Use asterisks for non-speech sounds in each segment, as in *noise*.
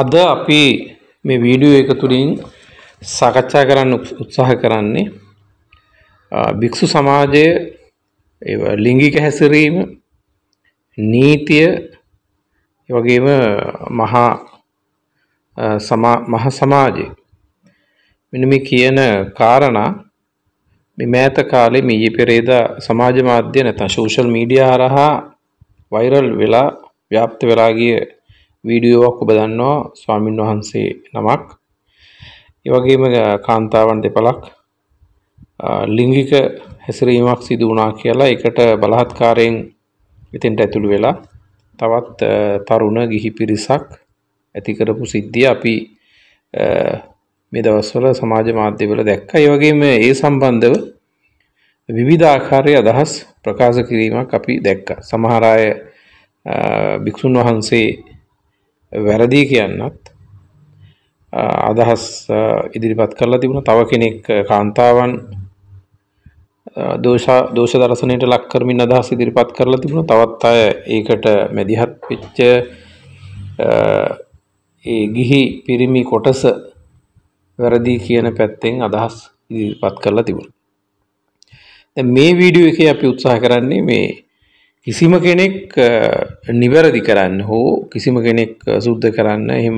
අද අපි මේ වීඩියෝ එක තුලින් සාකච්ඡා කරන්න උත්සාහ කරන්නේ භික්ෂු සමාජය ලිංගික හැසිරීම නීතිය වගේම මහා මහ සමාජය මෙන්න මේ කියන කාරණා මේ මෑත කාලේ මේ පෙරේදා සමාජ මාධ්‍ය නැත්නම් සෝෂල් මීඩියා හරහා වෛරල් වෙලා ව්‍යාප්ත වෙලා ගිය වීඩියෝවක් ඔබ දන්නවා ස්වාමින් වහන්සේ නමක් ඒවගේම කාන්තාවන් දෙපලක් ලිංගික හැසිරීමක් සිදු වුණා කියලා එකට බලහත්කාරයෙන් ඉතින්ට ඇතුළු වෙලා තවත් තරුණ ගිහි පිරිසක් ඇතිකරපු සිද්ධිය අපි මේ දවස්වල සමාජ මාධ්‍යවල දැක්ක ඒ වගේම ඒ සම්බන්ධව විවිධ ආකාරයේ අදහස් ප්‍රකාශ කිරීමක් අපි දැක්කා. සමහර අය භික්ෂුන් වහන්සේ වැරදි කියන්නත් අදහස් ඉදිරිපත් කරලා තිබුණ තව කෙනෙක් කාන්තාවන් දෝෂ දෝෂ දර්ශනයට ලක් කරමින් අදහස් ඉදිරිපත් කරලා තිබුණ තවත් අය ඒකට මැදිහත් වෙච්ච ඒ ගිහි පිරිමි කොටස වැරදි කියන පැත්තෙන් අදහස් ඉදිරිපත් කරලා තිබුණා. දැන් මේ වීඩියෝ එකේ අපි උත්සාහ කරන්නේ මේ කිසිම කෙනෙක් නිවැරදි කරන්න හෝ කිසිම කෙනෙක් සුද්ධ කරන්න එහෙම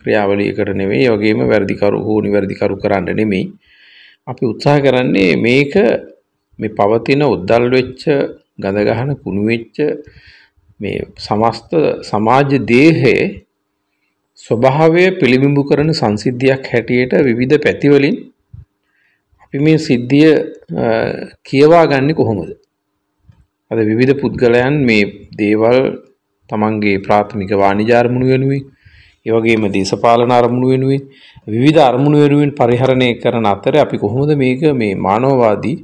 ක්‍රියාවලියකට නෙවෙයි වගේම වැරදිකරු හෝ නිවැරදිකරු කරන්න නෙමෙයි අපි උත්සාහ කරන්නේ මේක මේ පවතින උද්දල් වෙච්ච ගඳ ගහන කුණු වෙච්ච මේ සමස්ත සමාජ දේහයේ ස්වභාවය පිළිබිඹු කරන සංසිද්ධියක් හැටියට විවිධ පැතිවලින් අපි මේ සිද්ධිය කියවා ගන්න කොහොමද අද විවිධ පුද්ගලයන් මේ දේවල් තමන්ගේ ප්‍රාථමික වාණිජ අරමුණු වෙනුවෙන් ඒ වගේම දේශපාලන අරමුණු වෙනුවෙන් විවිධ අරමුණු වෙනුවෙන් පරිහරණය කරන අතර අපි කොහොමද මේක මේ මානවවාදී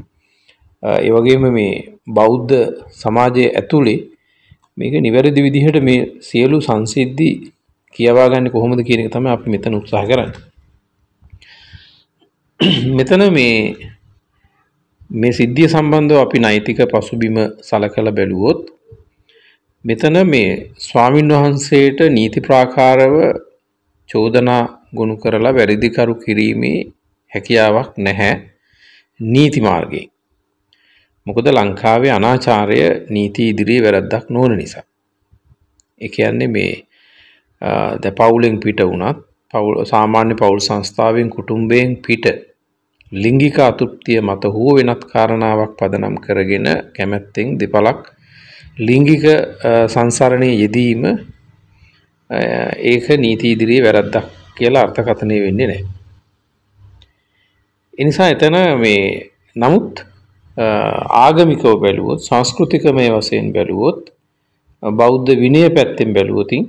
ඒ වගේම මේ බෞද්ධ සමාජයේ ඇතුලේ මේක නිවැරදි විදිහට මේ සියලු සංසිද්ධි කියවා ගන්න කොහොමද කියන එක තමයි අපි මෙතන උත්සාහ කරන්නේ. මෙතන මේ මේ සිද්ධිය සම්බන්ධව අපි නෛතික පසුබිම සලකල බැලුවොත් මෙතන මේ ස්වාමින් වහන්සේට නීති ප්‍රාකාරව චෝදනා ගොනු කරලා වැරදිකරු කිරීමේ හැකියාවක් නැහැ නීති මාර්ගයෙන්. මොකද ලංකාවේ අනාචාරය නීති ඉදිරියේ වැරද්දක් නොවන නිසා. ඒ කියන්නේ මේ ද පවුලෙන් පිට වුණත් පවුල් සාමාන්‍ය පවුල් සංස්ථාවෙන් කුටුම්බයෙන් පිට ලිංගික අතෘප්තිය මත හෝ වෙනත් කාරණාවක් පදනම් කරගෙන කැමැත්තෙන් දෙපලක් ලිංගික සංසරණය යෙදීම ඒක නීති ඉදිරියේ වැරද්දක් කියලා අර්ථකථනය වෙන්නේ නැහැ. එනිසා එතන මේ නමුත් ආගමිකව බැලුවොත් සංස්කෘතිකමය වශයෙන් බැලුවොත් බෞද්ධ විනය පැත්තෙන් බැලුවොතින්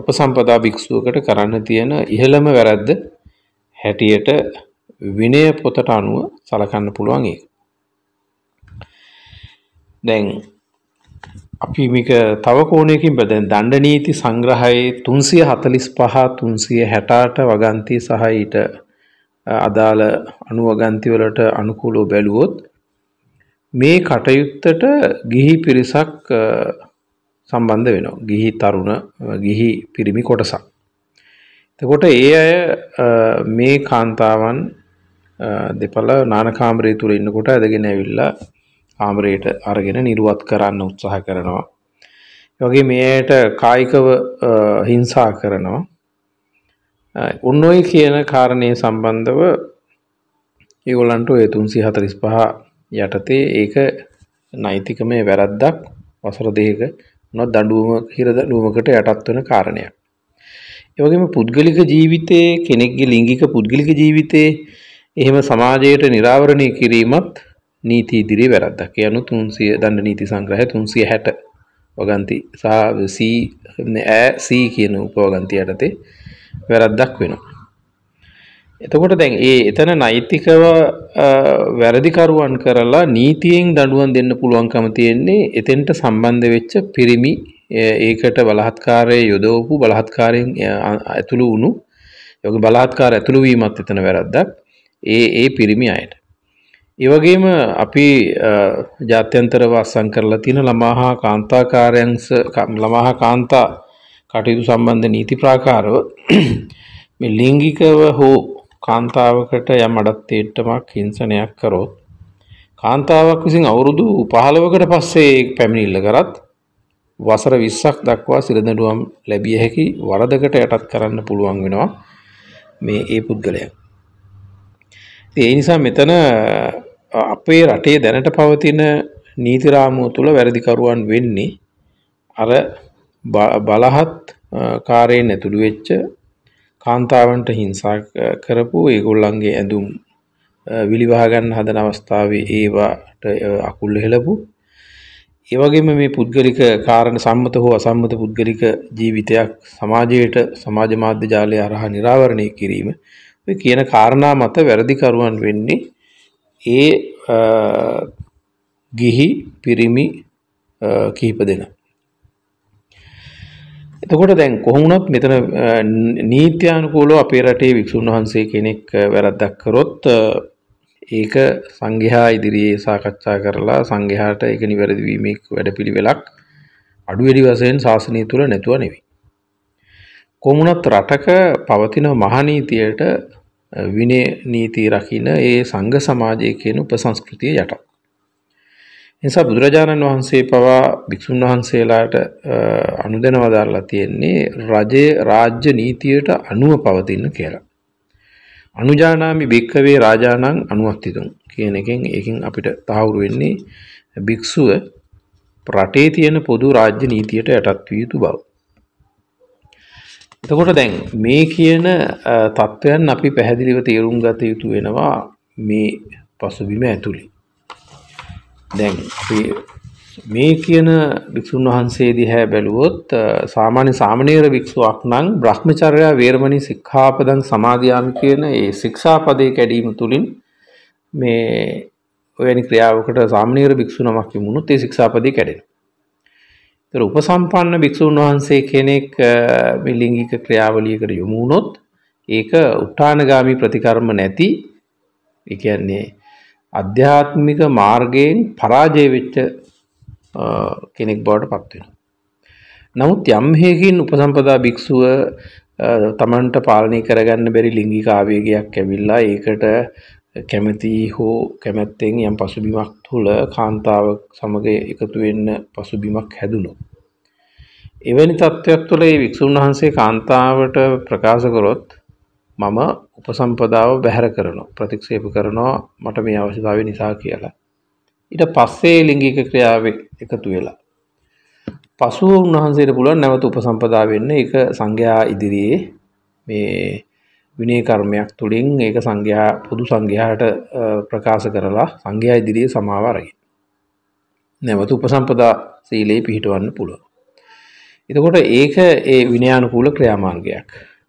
උපසම්පදා භික්ෂුවකට කරන්න තියෙන ඉහළම වැරද්ද හැටියට විනය පොතට අනුව සලකන්න පුළුවන් ඒක. දැන් අපි මේක තව කෝණයකින් බැලුවොත් දණ්ඩ නීති සංග්‍රහයේ 345 360ට වගන්ති සහ ඊට අදාළ අනුවගන්ති වලට අනුකූලව බැලුවොත් මේ කටයුත්තට ගිහි පිරිසක් සම්බන්ධ වෙනවා. ගිහි තරුණ ගිහි පිරිමි කොටසක්. එතකොට ඒ අය මේ කාන්තාවන් දෙපළ නානකාමරය තුර ඉන්නකොට ඇදගෙන ඇවිල්ලා ආමරයට අරගෙන නිරුවත් කරන්න උත්සාහ කරනවා. වගේ මේයට කායිකව හිංසා කරනවා. උන්නොයි කියන කාරණය සම්බන්ධව ඒගොල්ලන්ට ඔය තුන්සි හතරිස් පහ යටතේ ඒක නෛතික මේ වැරද්දක් වසර දෙක නොත් දඩුවම හිරද නුවමකට යටත් වන කාරණයක්. ඒවගේම පුද්ගලික ජීවිතයේ කෙනෙක්ගේ ලිංගික පුද්ගලික ජීවිතයේ එහෙම සමාජයට නිරාවරණය කිරීමත් නීති ඉදිරි වැරද්දක් යනු තුන්සිය දන්න නීති සංග්‍රහ තුන්සිය හැට වගන්ති සහසී කියන උපවගන්ති යටතේ වැරද්දක් වෙනවා. එතකොට දැන් ඒ එතන නෛතිකව වැරදිකරුවන් කරලා නීතියෙන් දඩුවන් දෙන්න පුළුවන්කම තියෙන්නේ එතෙන්ට සම්බන්ධ වෙච්ච පිරිමි ඒකට බලහත්කාරය යොදවපු බලහත්කාරයෙන් ඇතුළු වුණු යොග බලහත්කාර ඇතුළුවීමත් එතන වැරද්දක් ඒ ඒ පිරිමි අයට. ඒවගේම අපි ජාත්‍යන්තරව අස්සං කරලා තියෙන ළමාහා කාන්තාකාරයන්ස ළමාහා කාන්තා කටයුතු සම්බන්ධ නීති ප්‍රාකාරව *clears throat* මේ ලිංගිකව හෝ කාන්තාවකට යම් අඩත්තේට්ටමක් හිංසනයක් කරොත් කාන්තාවක් විසින් අවුරුදු 15කට පස්සේ පැමිණිල්ල කරත් වසර 20ක් දක්වා සිරදඬුවම් ලැබිය හැකි වරදකට යටත් කරන්න පුළුවන් වෙනවා මේ ඒ පුද්ගලයා ඒ නිසා මෙතන අපේ රටේ දැනට පවතින නීතිරාමුව තුළ වැරදිකරුවන් වෙන්නේ අර බලහත් කාරයෙන් ඇතුළු වෙච්ච කාන්තාවන්ට හිංසා කරපු ඒගොල්ලන්ගේ ඇඳුම් විලිවාගන්න හදන අවස්ථාවේ ඒවාට අකුල් හෙලපු ඒවගේම මේ පුද්ගලික කාරණ සම්මත හෝ අසම්මත පුද්ගලික ජීවිතයක් සමාජයට සමාජ මාධ්‍ය ජාලය අරහා නිරාවරණය කිරීම ඔය කියන කාරණා මත වැරදිකරුවන් වෙන්නේ ඒ ගිහි පිරිමි කිහිප දෙනා. එතකොට දැන් කොහොමුණත් මෙතන නීත්‍යානුකූලව අපේ රටේ වික්ෂුන් වහන්සේ කෙනෙක් වැරද්දක් කරොත් ඒක සංඝයා ඉදිරියේ සාකච්ඡා කරලා සංඝයාට ඒක නිවැරදි වීමේ වැඩපිළිවෙලක් අඩු වැඩි වශයෙන් ශාසනය තුල නැතුව නෙවෙයි. කොමුණත් රටක පවතින මහනීතියට විනය නීති රකින ඒ සංඝ සමාජය කියන උපසංස්කෘතිය යට. නිසා බුදුරජාණන් වහන්සේ පවා භික්ෂුන් වහන්සේලාට අනුදෙනව දාලා තියෙන්නේ රජයේ රාජ්‍ය නීතියට අනුව පවතින කියලා. අනුජානාමි භික්කවේ රාජානං අනුවත්තිතුම් කියන එකෙන් ඒකෙන් අපිට තහවුරු වෙන්නේ භික්ෂුව රටේ තියෙන පොදු රාජ්‍ය නීතියට යටත් විය යුතු බව. එතකොට දැන් මේ කියන තත්ත්වයන් අපි පැහැදිලිව තේරුම් ගත යුතු වෙනවා මේ පසුබිම ඇතුළේ. දැන් අපි මේ කියන භික්ෂුන් වහන්සේ දිහා බැලුවොත් සාමාන්‍ය සාමණේර භික්ෂුවක් නම් Brahmacharya වේරමණී සික්ඛාපදං සමාදියාමි කියන ඒ ශික්ෂාපදේ කැඩීම තුලින් මේ ඔයනි ක්‍රියාවකට සාමණේර භික්ෂු නමක් වුණොත් ඒ ශික්ෂාපදේ කැඩෙනවා. උපසම්පන්න භික්‍ෂූන් වහන්සේ කෙනෙක් මිලිංගික ක්‍රියාවලියකට යොමුුණොත් ඒක උට්ටානගාමි ප්‍රතිකර්ම නැති එකන්නේ අධ්‍යාත්මික මාර්ගයෙන් පරාජයවෙච්ච කෙනෙක් බවට පත්වෙන. නමුත් යම්හෙකින් උපසම්පදා භික්‍ෂුව තමන්ට පාලනය කරගන්න බැරි ලිංගික ආවේගයක් ඇවිල්ලා ඒකට කැමති හෝ කැමැත්තෙන් යම් පසුබිමක් තුළ කාන්තාවක් සමඟ එකතු වෙන්න පසුබිමක් හැදුණොත්. එවැනි තත්ත්වයක් තුළ ඒ වික්ෂූන් වහන්සේ කාන්තාවට ප්‍රකාශ කරොත් මම උපසම්පදාව බැහැර කරනවා ප්‍රතික්ෂේප කරනවා මට මේ අවශ්‍යතාවය නිසා කියලා. ඊට පස්සේ ලිංගික ක්‍රියාවේ එකතු වෙලා පසුව උන්වහන්සේට පුළුවන් නැවත උපසම්පදා වෙන්න ඒක සංඝයා ඉදිරියේ මේ විනය කර්මයක් තුළින් ඒක සංඝයා පොදු සංඝයාට ප්‍රකාශ කරලා සංඝයා ඉදිරියේ සමාව අරගෙන නැවත උපසම්පදා සීලේ පිහිටවන්න පුළුවන් එතකොට ඒක ඒ විනයානුකූල ක්‍රියාමාර්ගයක්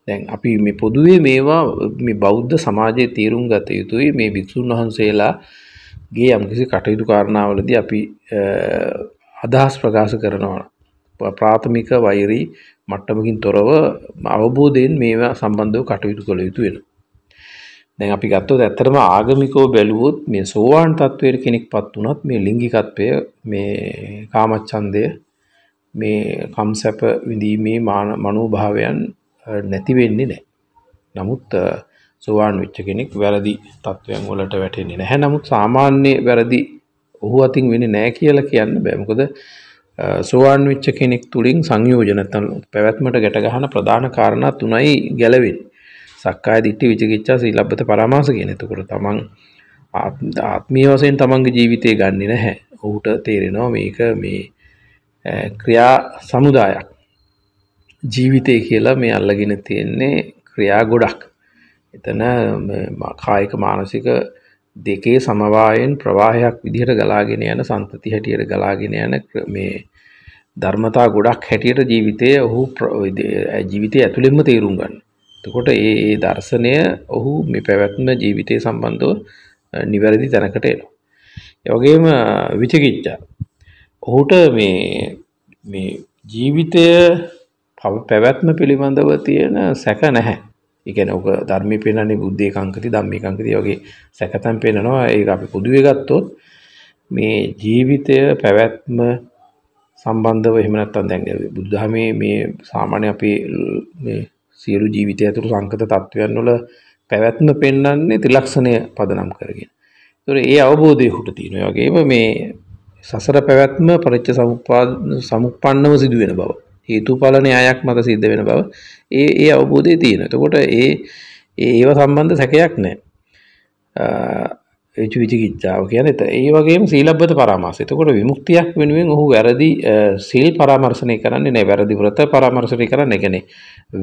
දැන් අපි මේ පොදුවේ මේවා මේ බෞද්ධ සමාජයේ තීරුම් ගත යුතුයි මේ භික්ෂුන් වහන්සේලාගේ යම්කිසි කටයුතු කාරණාවලදී අපි අදහස් ප්‍රකාශ කරනවා ප්‍රාථමික වෛරී මට්ටමකින් තොරව අවබෝධයෙන් මේවා සම්බන්ධව කටයුතු කළ යුතු වෙන. දැන් අපි ගත්තොත් ඇත්තටම ආගමිකව බැලුවොත් මේ සෝවාන් තත්වයට කෙනෙක්පත් වුණත් මේ ලිංගිකත්වය මේ කාමච්ඡන්දය මේ කම්සැප විඳීමේ මාන මනෝභාවයන් නැති වෙන්නේ නැහැ. නමුත් සෝවාන් වෙච්ච කෙනෙක් වැරදි තත්වයන් වලට වැටෙන්නේ නැහැ. නමුත් සාමාන්‍ය වැරදි ඔහු අතින් වෙන්නේ නැහැ කියලා කියන්න බෑ. මොකද සෝවාන් වෙච්ච කෙනෙක් තුලින් සංයෝජන නැත්නම් පැවැත්මට ගැට ගන්න ප්‍රධාන කාරණා තුනයි ගැලවෙන්නේ. සක්කාය දිට්ඨි විචිකිච්ඡා සීලබ්බත පරාමාස කියන. එතකොට තමන් ආත්මීය වශයෙන් තමන්ගේ ජීවිතය ගන්නෙ නැහැ. ඔහුට තේරෙනවා මේක මේ ක්‍රියා සමුදායක් ජීවිතය කියලා මේ අල්ලගෙන තියෙන්නේ ක්‍රියා ගොඩක් එතන කායික මානසික දෙකේ සමවායෙන් ප්‍රවාහයක් විදිහට ගලාගෙන යන සන්තති හැටියට ගලාගෙන යන මේ ධර්මතා ගොඩක් හැටියට ජීවිතය ඔහු ජීවිතය ඇතුළෙන්ම තේරුම් ගන්න එතකොට ඒ ඒ දර්ශනය ඔහු මේ පැවැත්ම ජීවිතය සම්බන්ධව නිවැරදි තැනකට එනවා. ඒ වගේම විචිකිච්ඡා ඔහුට මේ මේ ජීවිතය පැවැත්ම පිළිබඳව තියෙන සැක නැහැ. ඉගෙන ඔක ධර්මය පෙන්න්නේ බුද්ධය කංකති ධම්මි කංකති වගේ සැකතන් පෙන්නවා ඒ අපි පුදුවේ ගත්තොත් මේ ජීවිතය පැවැත්ම සම්බන්ධව එහෙමනත්තන් දැන් බුද්ධහමේ මේ සාමාන්‍ය අපි සියලු ජීවිතය ඇතුළු සංකත තත්ත්වයන් වල පැවැත්ම පෙන්වන්නේ ත්‍රිලක්ෂණය පදනම් කරගෙන. ඒතොර ඒ අවබෝධය හුට තියෙනවා. ඒ වගේම මේ සසර පැවැත්ම පරිච්ච සමුප්පාද සමුප්පන්නව සිදුවෙන බව හේතුඵලන අයක් මත සිද්ධ වෙන බව ඒ ඒ අවබෝධය තියෙන. එතකොට ඒ ඒව සම්බන්ධ සැකයක් නැහැ. ඒ විචිකිච්ඡාව කියන්නේ ඒ වගේම සීලබ්බත පරාමාස. එතකොට විමුක්තියක් වෙනුවෙන් ඔහු වැරදි සීල් පරාමර්ශණය කරන්නේ නැහැ. වැරදි වෘත පරාමර්ශණය කරන්නේ කියන්නේ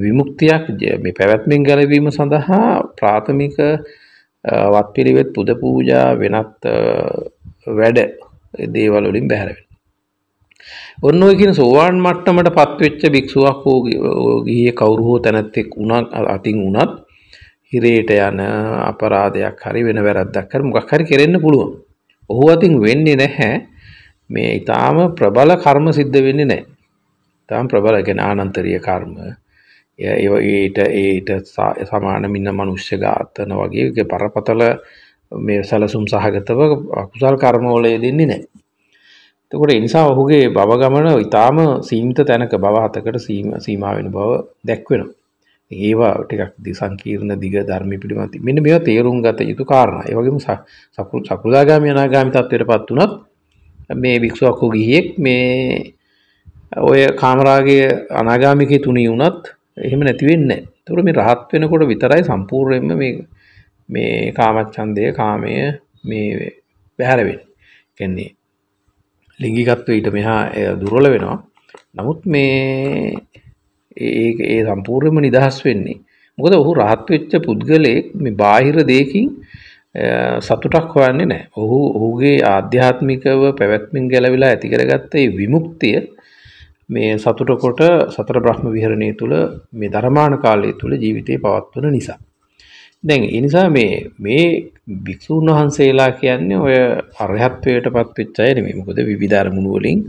විමුක්තියක් මේ පැවැත්මෙන් ගැලවීම සඳහා ප්‍රාථමික වත්පිළිවෙත් පුද පූජා වෙනත් වැඩ දේවල් වලින් බැහැර වෙනවා. ඔන්න ඔය කියන සෝවාන් මට්ටමට පත්වෙච්ච භික්ෂුවක් හෝ ගිහිය කවුරු හෝ තැනැත්තෙක් උනත් අතින් උනත් හිරේට යන අපරාධයක් හරි වෙන වැරද්දක් හරි මොකක් හරි කෙරෙන්න පුළුවන්. ඔහු අතින් වෙන්නේ නැහැ මේ ඊටාම ප්‍රබල කර්ම සිද්ධ වෙන්නේ නැහැ. ඊටාම ප්‍රබල කියන ආනන්තරීය කර්ම ඒට ඒට සමාන මින්න මනුෂ්‍ය ඝාතන වගේ පරපතල මේ සැලසුම් සහගතව අකුසල් කර්මෝලය දෙන්නේ නෑ. තකොට එනිසා ඔහුගේ බව ගමන ඉතාම සීමිත තැනක බවහතකට සීමාවෙන බව දැක්වෙන. ඒවා ටිකක් දි සංකීර්ණ දිග ධර්මි පිළිබඳ මෙන්න මෙ තේරුම් ගත යුතු කාරණ ඒවගේම සකු සකෘදාගාමය අනාගාමි තත්වයට පත් වනත් මේ භික්ෂුවක්කෝ ගිහියෙක් මේ ඔය කාමරාගේ අනාගාමිකය තුනී වුනත් එහෙම නැතිවෙන්න තුර මේ රහත් වෙනකොට විතරයි සම්පූර්යෙන්ම මේ මේ කාමච්චන්දය කාමය මේ බැහැරවෙන් කෙන්නේ ලිංගිකත්ව ඊට මෙහා දුරල වෙනවා නමුත් මේ ඒ ඒ සම්පූර්යම නිදහස් වෙන්නේ මොකද ඔහු රහත්වෙච්ච පුද්ගලයෙක් මේ බාහිර දෙයකින් සතුටක් හොයන්නේ නෑ ඔහු ඔහුගේ ආධ්‍යාත්මිකව පැවැත්මින් ගැලවිලා ඇතිකරගත්ත ඒ විමුක්තිය මේ සතුටකොට සතර බ්‍රහ්ම විහරණය තුළ මේ ධර්මාන කාලය තුළ ජීවිතය පවත්වන නිසා දැන් ඒ නිසා මේ මේ භික්ෂුන් වහන්සේලා කියන්නේ ඔය අරහත්ත්වයට පත්වෙච්ච අය නෙමෙයි. මොකද විවිධ අරමුණු වලින්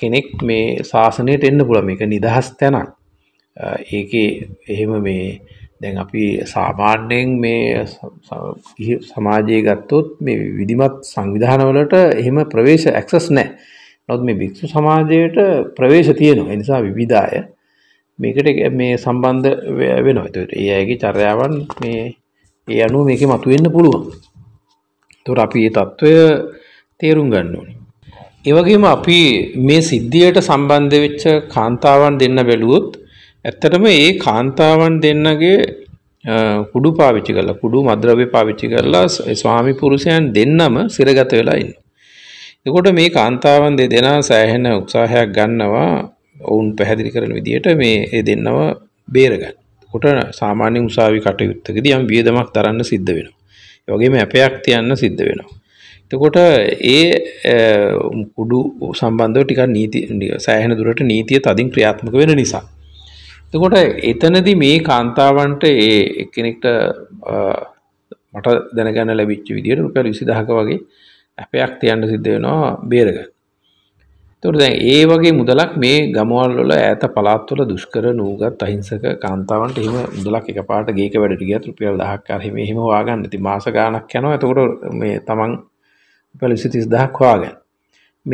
කෙනෙක් මේ ශාසනයට එන්න පුළුවන්. මේක නිදහස් තැනක්. ඒකේ එහෙම මේ දැන් අපි සාමාන්‍යයෙන් මේ සමාජයේ ගත්තොත් මේ විධිමත් සංවිධානවලට එහෙම ප්‍රවේශ ඇක්සස් නැහැ. නමුත් මේ භික්ෂු සමාජයට ප්‍රවේශ තියෙනවා. ඒ නිසා විවිධ අය මේකට මේ සම්බන්ධ වෙන තුට ඒ ඇගේ චර්යාවන් මේ ඒ අනුව මේක මතුවෙන්න පුළුවන් තුර අපි ඒ තත්ත්වය තේරුම් ගන්න ඕනි ඒවගේම අපි මේ සිද්ධියට සම්බන්ධ වෙච්ච කාන්තාවන් දෙන්න බැලුවොත් ඇත්තටම ඒ කාන්තාවන් දෙන්නගේ කුඩු පාවිච්චි කරලා කුඩු මද්‍රව්‍ය පාවිච්චි කරලා ස්වාමි පුරුෂයන් දෙන්නම සිරගත වෙලා ඉන්න. එකොට මේ කාන්තාවන් දෙදෙනා සෑහෙන උත්සාහයක් ගන්නවා ඔවුන් පැහැදිලි කරන විදිහට මේ ඒ දෙන්නව බේරගන්න. කොට සාමාන්‍ය උසාවි කටයුත්තකදී යම් වියදමක් දරන්න සිද්ධ වෙනවා. ඒ වගේම ඇපයක් තියන්න සිද්ධ වෙනවා. එතකොට ඒ කුඩු සම්බන්ධව ටිකක් නීති සෑහෙන දුරට නීතිය තදින් ක්‍රියාත්මක වෙන නිසා. එතකොට එතනදී මේ කාන්තාවන්ට ඒ එක්කෙනෙක්ට මට දැනගන්න ලැබිච්ච විදිහට රුපියල් 20000ක වගේ ඇපයක් තියන්න සිද්ධ වෙනවා බේරගන්න. තොට දැන් ඒ වගේ මුදලක් මේ ගමවල්ල ඇත පලාත්වල දුෂ්කර නූගත් අහිංසක කාන්තාවන්ට එම මුදලක් එක පාට ගේක වැඩට ගියත් රුපියල් දහක්කාරහෙම එහෙම වාගන්න ඇති මාස ගානක් යනවා ඇතකොට මේ තමන් පැලිසි තිස් දහක් හවාගන්න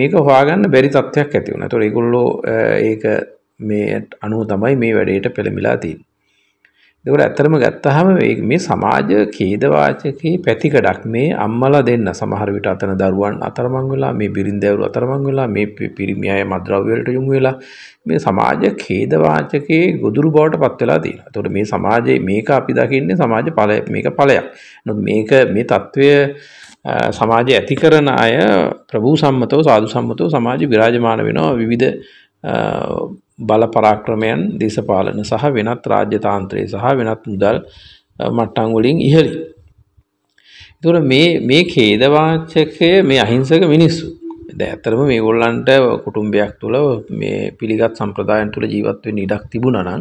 මේක හවාගන්න බැරි තත්ත්වයක් ඇතිවුණ තොර ඒගොල්ලෝ ඒක මේ අනුව තමයි මේ වැඩේට පෙළමිලා තින් ඒකට ඇත්තටම ගත්තාම මේ සමාජ ඛේදවාචකේ පැතිකඩක් මේ අම්මලා දෙන්න සමහර විට අතන දරුවන් අතරමං වෙලා මේ බිරින්දෑවරු අතරමං වෙලා මේ පිරිමි අය මද්‍රව්‍ය වලට යොමු වෙලා මේ සමාජ ඛේදවාචකේ ගොදුරු බවට පත් වෙලා තියෙනවා. ඒතකොට මේ සමාජයේ මේක අපි දකින්නේ සමාජ ඵලය මේක ඵලයක්. නමුත් මේක මේ తত্ত্বය සමාජය ඇති කරන අය ප්‍රභූ සම්මතව සාදු සම්මතව සමාජ විරාජමාන වෙනවා විවිධ බලපරාක්‍රමයන් දේශපාලන සහ වෙනත් රාජ්‍යතාන්ත්‍රය සහ වෙනත් මුදල් මට්ටංගුලින් ඉහලි. තුර මේ කේදවාචකය මේ අහිංසක මිනිස්සු ඇතරම මේ ගොල්ලන්ට කුටුම්බයක් තුළ මේ පිළිගත් සම්ප්‍රදායන් තුළ ජීවත්වෙන් ඉඩක් තිබුණනන්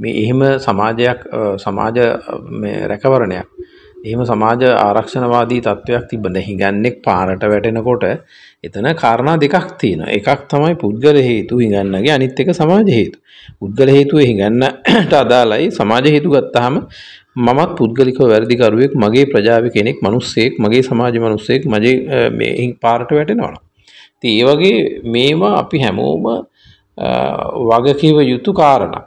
මේ එහෙම සමාජයක් සමාජ රැකවරණයක් එහෙම සමාජ ආරක්ෂණවාදී තත්ත්වයක් තිබෙන හිඟන්නෙක් පාරට වැටෙනකොට එතන කාරණා දෙකක් තියෙනවා. එකක් තමයි පුද්ගල හේතු හිඟන්නගේ අනිත් එක සමාජ හේතු. පුද්ගල හේතුව හිඟන්නට අදාළයි සමාජ හේතු ගත්තාම මමත් පුද්ගලිකව වැරදිකරුවෙක් මගේ ප්‍රජාව කෙනෙක් මිනිස්සෙක් මගේ සමාජ මිනිස්සෙක් මගේ මේ පාරට වැටෙනවා. ඉතින් ඒ වගේ මේවා අපි හැමෝම වගකීම යුතු කාරණා.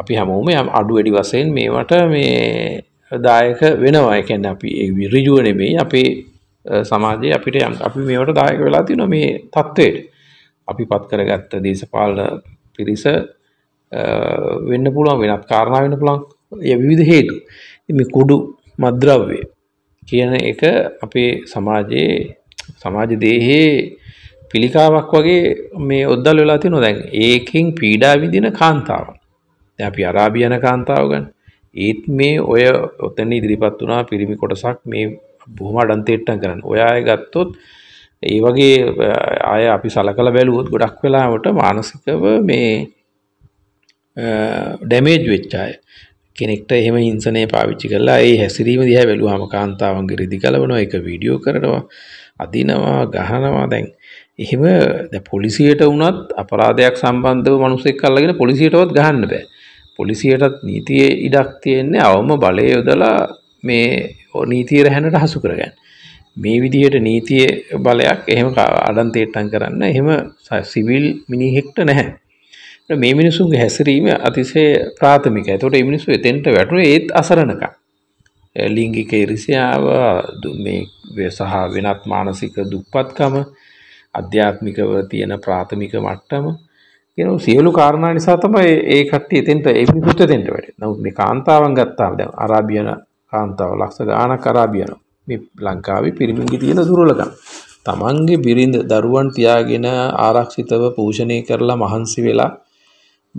අපි හැමෝම අඩු වැඩි වශයෙන් මේවට මේ දායක වෙනවා එකැන් අපි විරජුව නෙමෙයි අපේ සමාජය අපිට යම් අපි මේවට දායක වෙලා තින මේ තත්ත්වයට අපි පත් කරගත්ත දේශපාලන පිරිස වෙන්න පුළුවන් වෙනත් කාරණා වෙන පුළන් ය විවිධ හේතු මේ කුඩු මද්‍රව්‍ය කියන එක අපේ සමාජයේ සමාජ දේහයේ පිළිකාවක් වගේ මේ ඔද්දල් වෙලා තිනො දැන් ඒකින් පීඩා විදින කාන්තාව අපි අරාබියන කාන්තාව ගන්න ඒත් මේ ඔය ඔතන ඉදිරිපත් වනා පිරිමි කොටසක් මේ බොහම අඩන්තේට්ටන් කරන්න ඔයාය ගත්තොත් ඒ වගේ ආය අපි සලකල බැලුවොත් ගොඩක් වෙලාවට මානසිකව මේ ඩැමේජ් වෙච්චාය කෙනෙක්ට එහෙම හිංසනය පාවිච්චි කරලා ඒ හැසිරීම දිහ වැලුවහම කාන්තාවන්ගේ රිදි කලවනවා එක වීඩියෝ කරනවා අදිනවා ගහනවා දැන් එහෙම පොලිසියට වනත් අපරාධයක් සම්බන්ධව මනුසෙක් කල්ලගෙන පොලිසියටවත් ගහන්න බෑ පොලිසියටත් නීතියේ ඉඩක් තියෙන්නේ අවම බලය යොදලා මේ නීතිය රැහැනට හසු කරගන්න. මේ විදිහට නීතිය බලයක් එහෙම අඩන්තේට්ටම් කරන්න එහෙම සිවිල් මිනිහෙක්ට නැහැ. මේ මිනිසුන්ගේ හැසිරීම අතිසේ ප්‍රාථමික. එතකොට මේ මිනිස්සු එතෙන්ට වැටුනේ ඒත් අසරණක. ලිංගික ඉරිසියාව මේ සහ වෙනත් මානසික දුප්පත්කම අධ්‍යාත්මිකව තියෙන ප්‍රාථමික මට්ටම කියන සියලු කාරණා නිසා තමයි ඒ කට්ටිය එතෙන්ට ඒ මිනිස්සුත් එතෙන්ට වැටෙන්නේ. නමුත් මේ කාන්තාවන් ගත්තාම දැන් අරාබියන කාන්තාව ලක්ෂ ගාණක් අරාබියන මේ ලංකාවේ පිරිමින්ගේ තියෙන දුර්වලකම්. තමන්ගේ බිරිඳ දරුවන් තියාගෙන ආරක්ෂිතව පෝෂණය කරලා මහන්සි වෙලා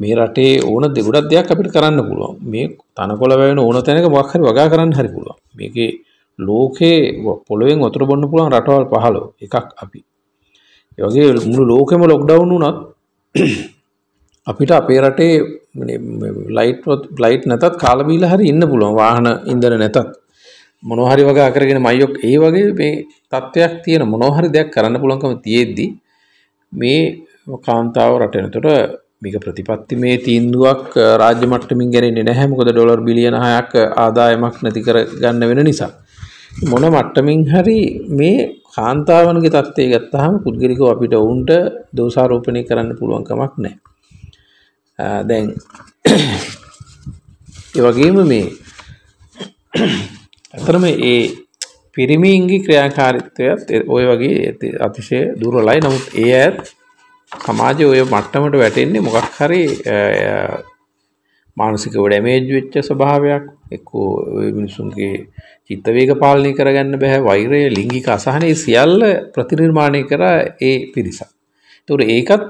මේ රටේ ඕන දෙගොඩක් දෙයක් අපිට කරන්න පුළුවන්. මේ තනකොළ වැවෙන ඕන තැනක මොකක් හරි වගා කරන්න හරි පුළුවන්. මේකේ ලෝකේ පොළොවෙන් වතුර බොන්න පුළුවන් රටවල් 15 එකක් අපි. ඒ වගේ මුළු ලෝකෙම ලොක්ඩවුන් වුණත් *coughs* අපිට අපේ රටේ ලයිට් ලයිට් නැතත් කාලබීල හරි ඉන්න පුළුවන් වාහන ඉන්දන නැතත් මොනොහරි වගේ කරගෙන මයිොක් ඒ වගේ මේ තත්ත්වයක් තියෙන මොනොහරි දෙයක් කරන්න පුළන්කම තියෙද්දි මේ කාන්තාව රටනතොට මේක ප්‍රතිපත්ති මේ තීන්දුවක් රාජ්‍ය මට්ටමින් ගැනෙන්නේ නැහැ මොකද ඩොලර් බිලියන 6ක් ආදායමක් නැති කර ගන්න වෙන නිසා මොන මට්ටමින් හරි මේ කාන්තාවන්ගේ තත්ත්වය ගත්තහම පුද්ගලිකව අපිට ඔවුන්ට දෝෂාරෝපණය කරන්න පුළුවන් කමක් නැහැ. දැන් ඒ වගේම මේ අතරම ඒ පිරිමීන්ගේ ක්‍රියාකාරීත්වයත් ওই වගේ අතිශය දුර්වලයි. නමුත් ඒ ඇත් සමාජයේ ওই මට්ටමට වැටෙන්නේ මොකක් හරි මානසිකව ඩැමේජ් වෙච්ච ස්වභාවයක් එක්කෝ ওই මිනිසුන්ගේ චිත්තවේග පාලනය කරගන්න බැහැ වෛරය ලිංගික අසහනය සියල්ල ප්‍රතිනිර්මාණය කරා ඒ පිරිසක්. තුර ඒකත්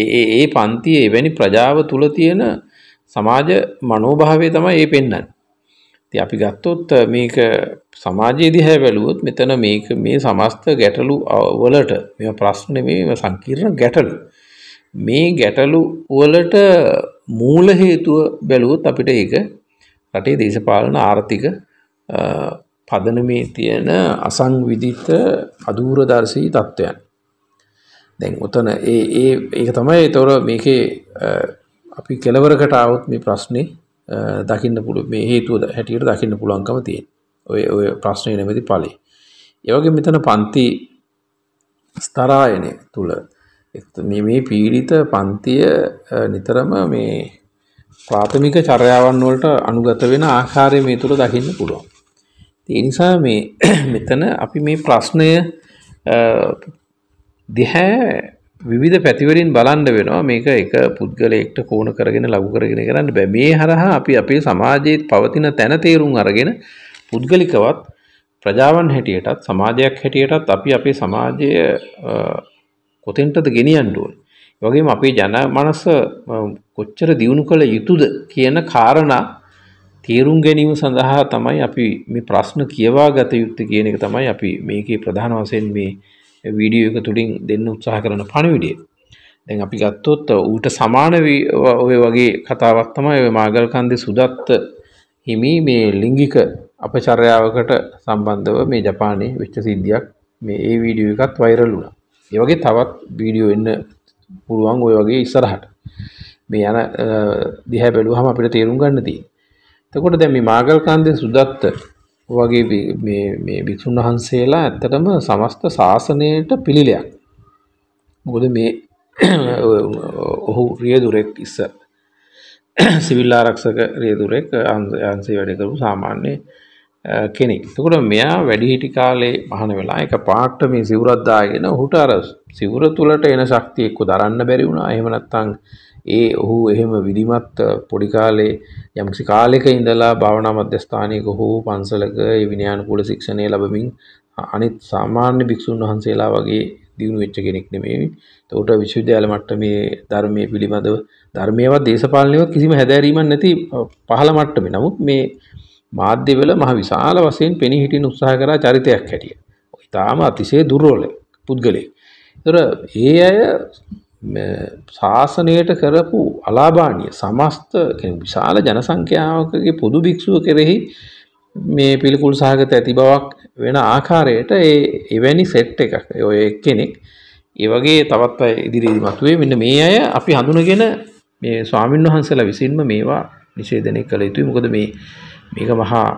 ඒ ඒ පන්තියේ එවැනි ප්‍රජාව තුල තියෙන සමාජ මනෝභාවය තමයි ඒ පෙන්වන්නේ. ඉතින් අපි ගත්තොත් මේක සමාජයේ දිහා බැලුවොත් මෙතන මේක මේ සමස්ත ගැටලු වලට මේ ප්‍රශ්නේ මේ සංකීර්ණ ගැටලු. මේ ගැටලු වලට මූල හේතුව බැලුවොත් අපිට ඒක රටේ දේශපාලන ආර්ථික පදනමේ තියෙන අසංවිධිත අදූරදර්ශී තත්ත්වයන්. දැන් ඔතන ඒ ඒ ඒක තමයි ඒතොර මේකේ අපි කෙලවරකට આવොත් මේ ප්‍රශ්නේ දකින්න පුළුවන් මේ හේතුව හැටියට දකින්න පුළුවන්කම තියෙන. ඔය ඔය ප්‍රශ්නේ නෙමෙති ඵලෙ. ඒ වගේ මෙතන පන්ති ස්තරායනය තුල මේ මේ පීඩිත පන්තිය නිතරම මේ ප්‍රාථමික චර්යාවන් වලට අනුගත වෙන ආකාරය මේ තුල දකින්න පුළුවන්. එනිසා මේ *clears throat* මෙතන අපි මේ ප්‍රශ්නය දිහැ විවිධ පැතිවලින් බලන්ඩ වෙනවා මේක එක පුද්ගලයෙක්ට කෝන කරගෙන ලබු කරගෙන කරන්න බැ මේ හරහා අපි අපේ සමාජයේත් පවතින තැන තේරුම් අරගෙන පුද්ගලිකවත් ප්‍රජාවන් හැටියටත් සමාජයක් හැටියටත් අපි අපේ සමාජය කොතෙන්ටද ගෙනියන්ඩුවන් වගේම අපේ ජන මනස කොච්චර දියුණු කළ යුතුද කියන කාරණා තේරුම් ගැනීම සඳහා තමයි අපි මේ ප්‍රශ්න කියවා ගත යුත්තේ කියන එක තමයි අපි මේකේ ප්‍රධාන වශයෙන් මේ වීඩියෝ එක තුලින් දෙන්න උත්සාහ කරන පණිවිඩය. දැන් අපි ගත්තොත් ඌට සමාන ඔය වගේ කතාවක් තමයි ඔය මාගල්කන්දේ සුදත්ත හිමි මේ ලිංගික අපචර්යාවකට සම්බන්ධව මේ ජපානයේ වෙච්ච සිද්ධියක් මේ ඒ වීඩියෝ එකත් වෛරල් වුණා. ඒ වගේ තවත් වීඩියෝ එන්න පුළුවන් ඔය වගේ ඉස්සරහට. මේ යන දිහා බැලුවහම අපිට තේරුම් ගන්න තියෙන්නේ එතකොට දැන් මේ මාගල් කාන්දේ සුදත්ත වගේ මේ මේ භික්ෂුන් වහන්සේලා ඇත්තටම සමස්ත ශාසනයට පිළිලයක්. මොකද මේ *clears throat* ඔහු රියදුරෙක් ඉස්සර *clears throat* සිවිල් ආරක්ෂක රියදුරෙක් අන්සේ වැඩ කරපු සාමාන්‍ය කෙනෙක්. එතකොට මෙයා වැඩිහිටි කාලේ පහන වෙලා එක පාට මේ සිවුරක් දාගෙන ඔහුට අර සිවුර තුළට එන ශක්තිය එක්ක දරන්න බැරි වුණා. එහෙම නැත්නම් ඒ ඔහු එහෙම විධිමත් පොඩි කාලේ යම්කිසි කාලයක ඉඳලා භාවනා මධ්‍යස්ථානයක හෝ පන්සලක ඒ විනයානුකූල ශික්ෂණය ලැබමින් අනිත් සාමාන්‍ය භික්ෂුන් වහන්සේලා වගේ දියුණු වෙච්ච කෙනෙක් නෙමෙයි. ඒකට විශ්වවිද්‍යාල මට්ටමේ ධර්මයේ පිළිබඳව ධර්මයේවත් දේශපාලනයේවත් කිසිම හැදෑරීමක් නැති පහළ මට්ටමේ. නමුත් මේ මාධ්‍යවල මහ විශාල වශයෙන් පෙනී හිටින්න උත්සාහ කරා චරිතයක් හැටියට. ඉතාම අතිශය දුර්වල පුද්ගලෙක්. ඒ අය ශාසනයට කරපු අලාභානිය සමස්ත විශාල ජනසංඛ්‍යාවකගේ පොදු භික්ෂුව කෙරෙහි මේ පිළිකුල් සහගත ඇති බවක් වෙන ආකාරයට ඒ එවැනි සෙට් එකක් ඔය එක්කෙනෙක් ඒ වගේ තවත් අය ඉදිරියේදී මතුවේ මෙන්න මේ අය අපි හඳුනගෙන මේ ස්වාමින්වහන්සේලා විසින්ම මේවා නිෂේධනය කළ යුතුයි මොකද මේ මේක මහා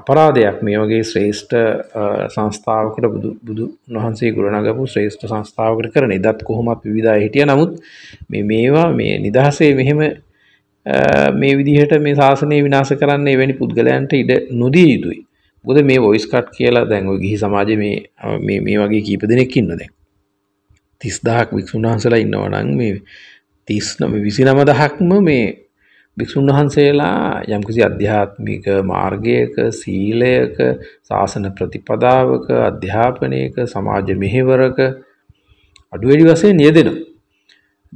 අපරාධයක් මේ වගේ ශ්‍රේෂ්ඨ සංස්ථාවකට බුදු වහන්සේ ගුණනගපු ශ්‍රේෂ්ඨ සංස්ථාවකට කරන ඉදත් කොහොමත් විවිධා හිටිය නමුත් මේ මේවා මේ නිදහසේ මෙහෙම මේ විදිහට මේ ශාසනය විනාශ කරන්න එවැනි පුද්ගලයන්ට ඉඩ නොදී යුතුයි. මොකද මේ වොයිස් කට් කියලා දැන් ඔය ගිහි සමාජයේ මේ මේ මේ වගේ කීප දෙනෙක් ඉන්න දැන් 30000ක් වික්ෂුන් වහන්සේලා ඉන්නවා නම් මේ 39 29000ක්ම මේ භික්‍ෂූන් වහන්සේලා යම්කිසි අධ්‍යාත්මික මාර්ගයක සීලයක ශාසන ප්‍රතිපදාවක අධ්‍යාපනයක සමාජ මෙහෙවරක අඩුවැඩි වසේ නියදෙන.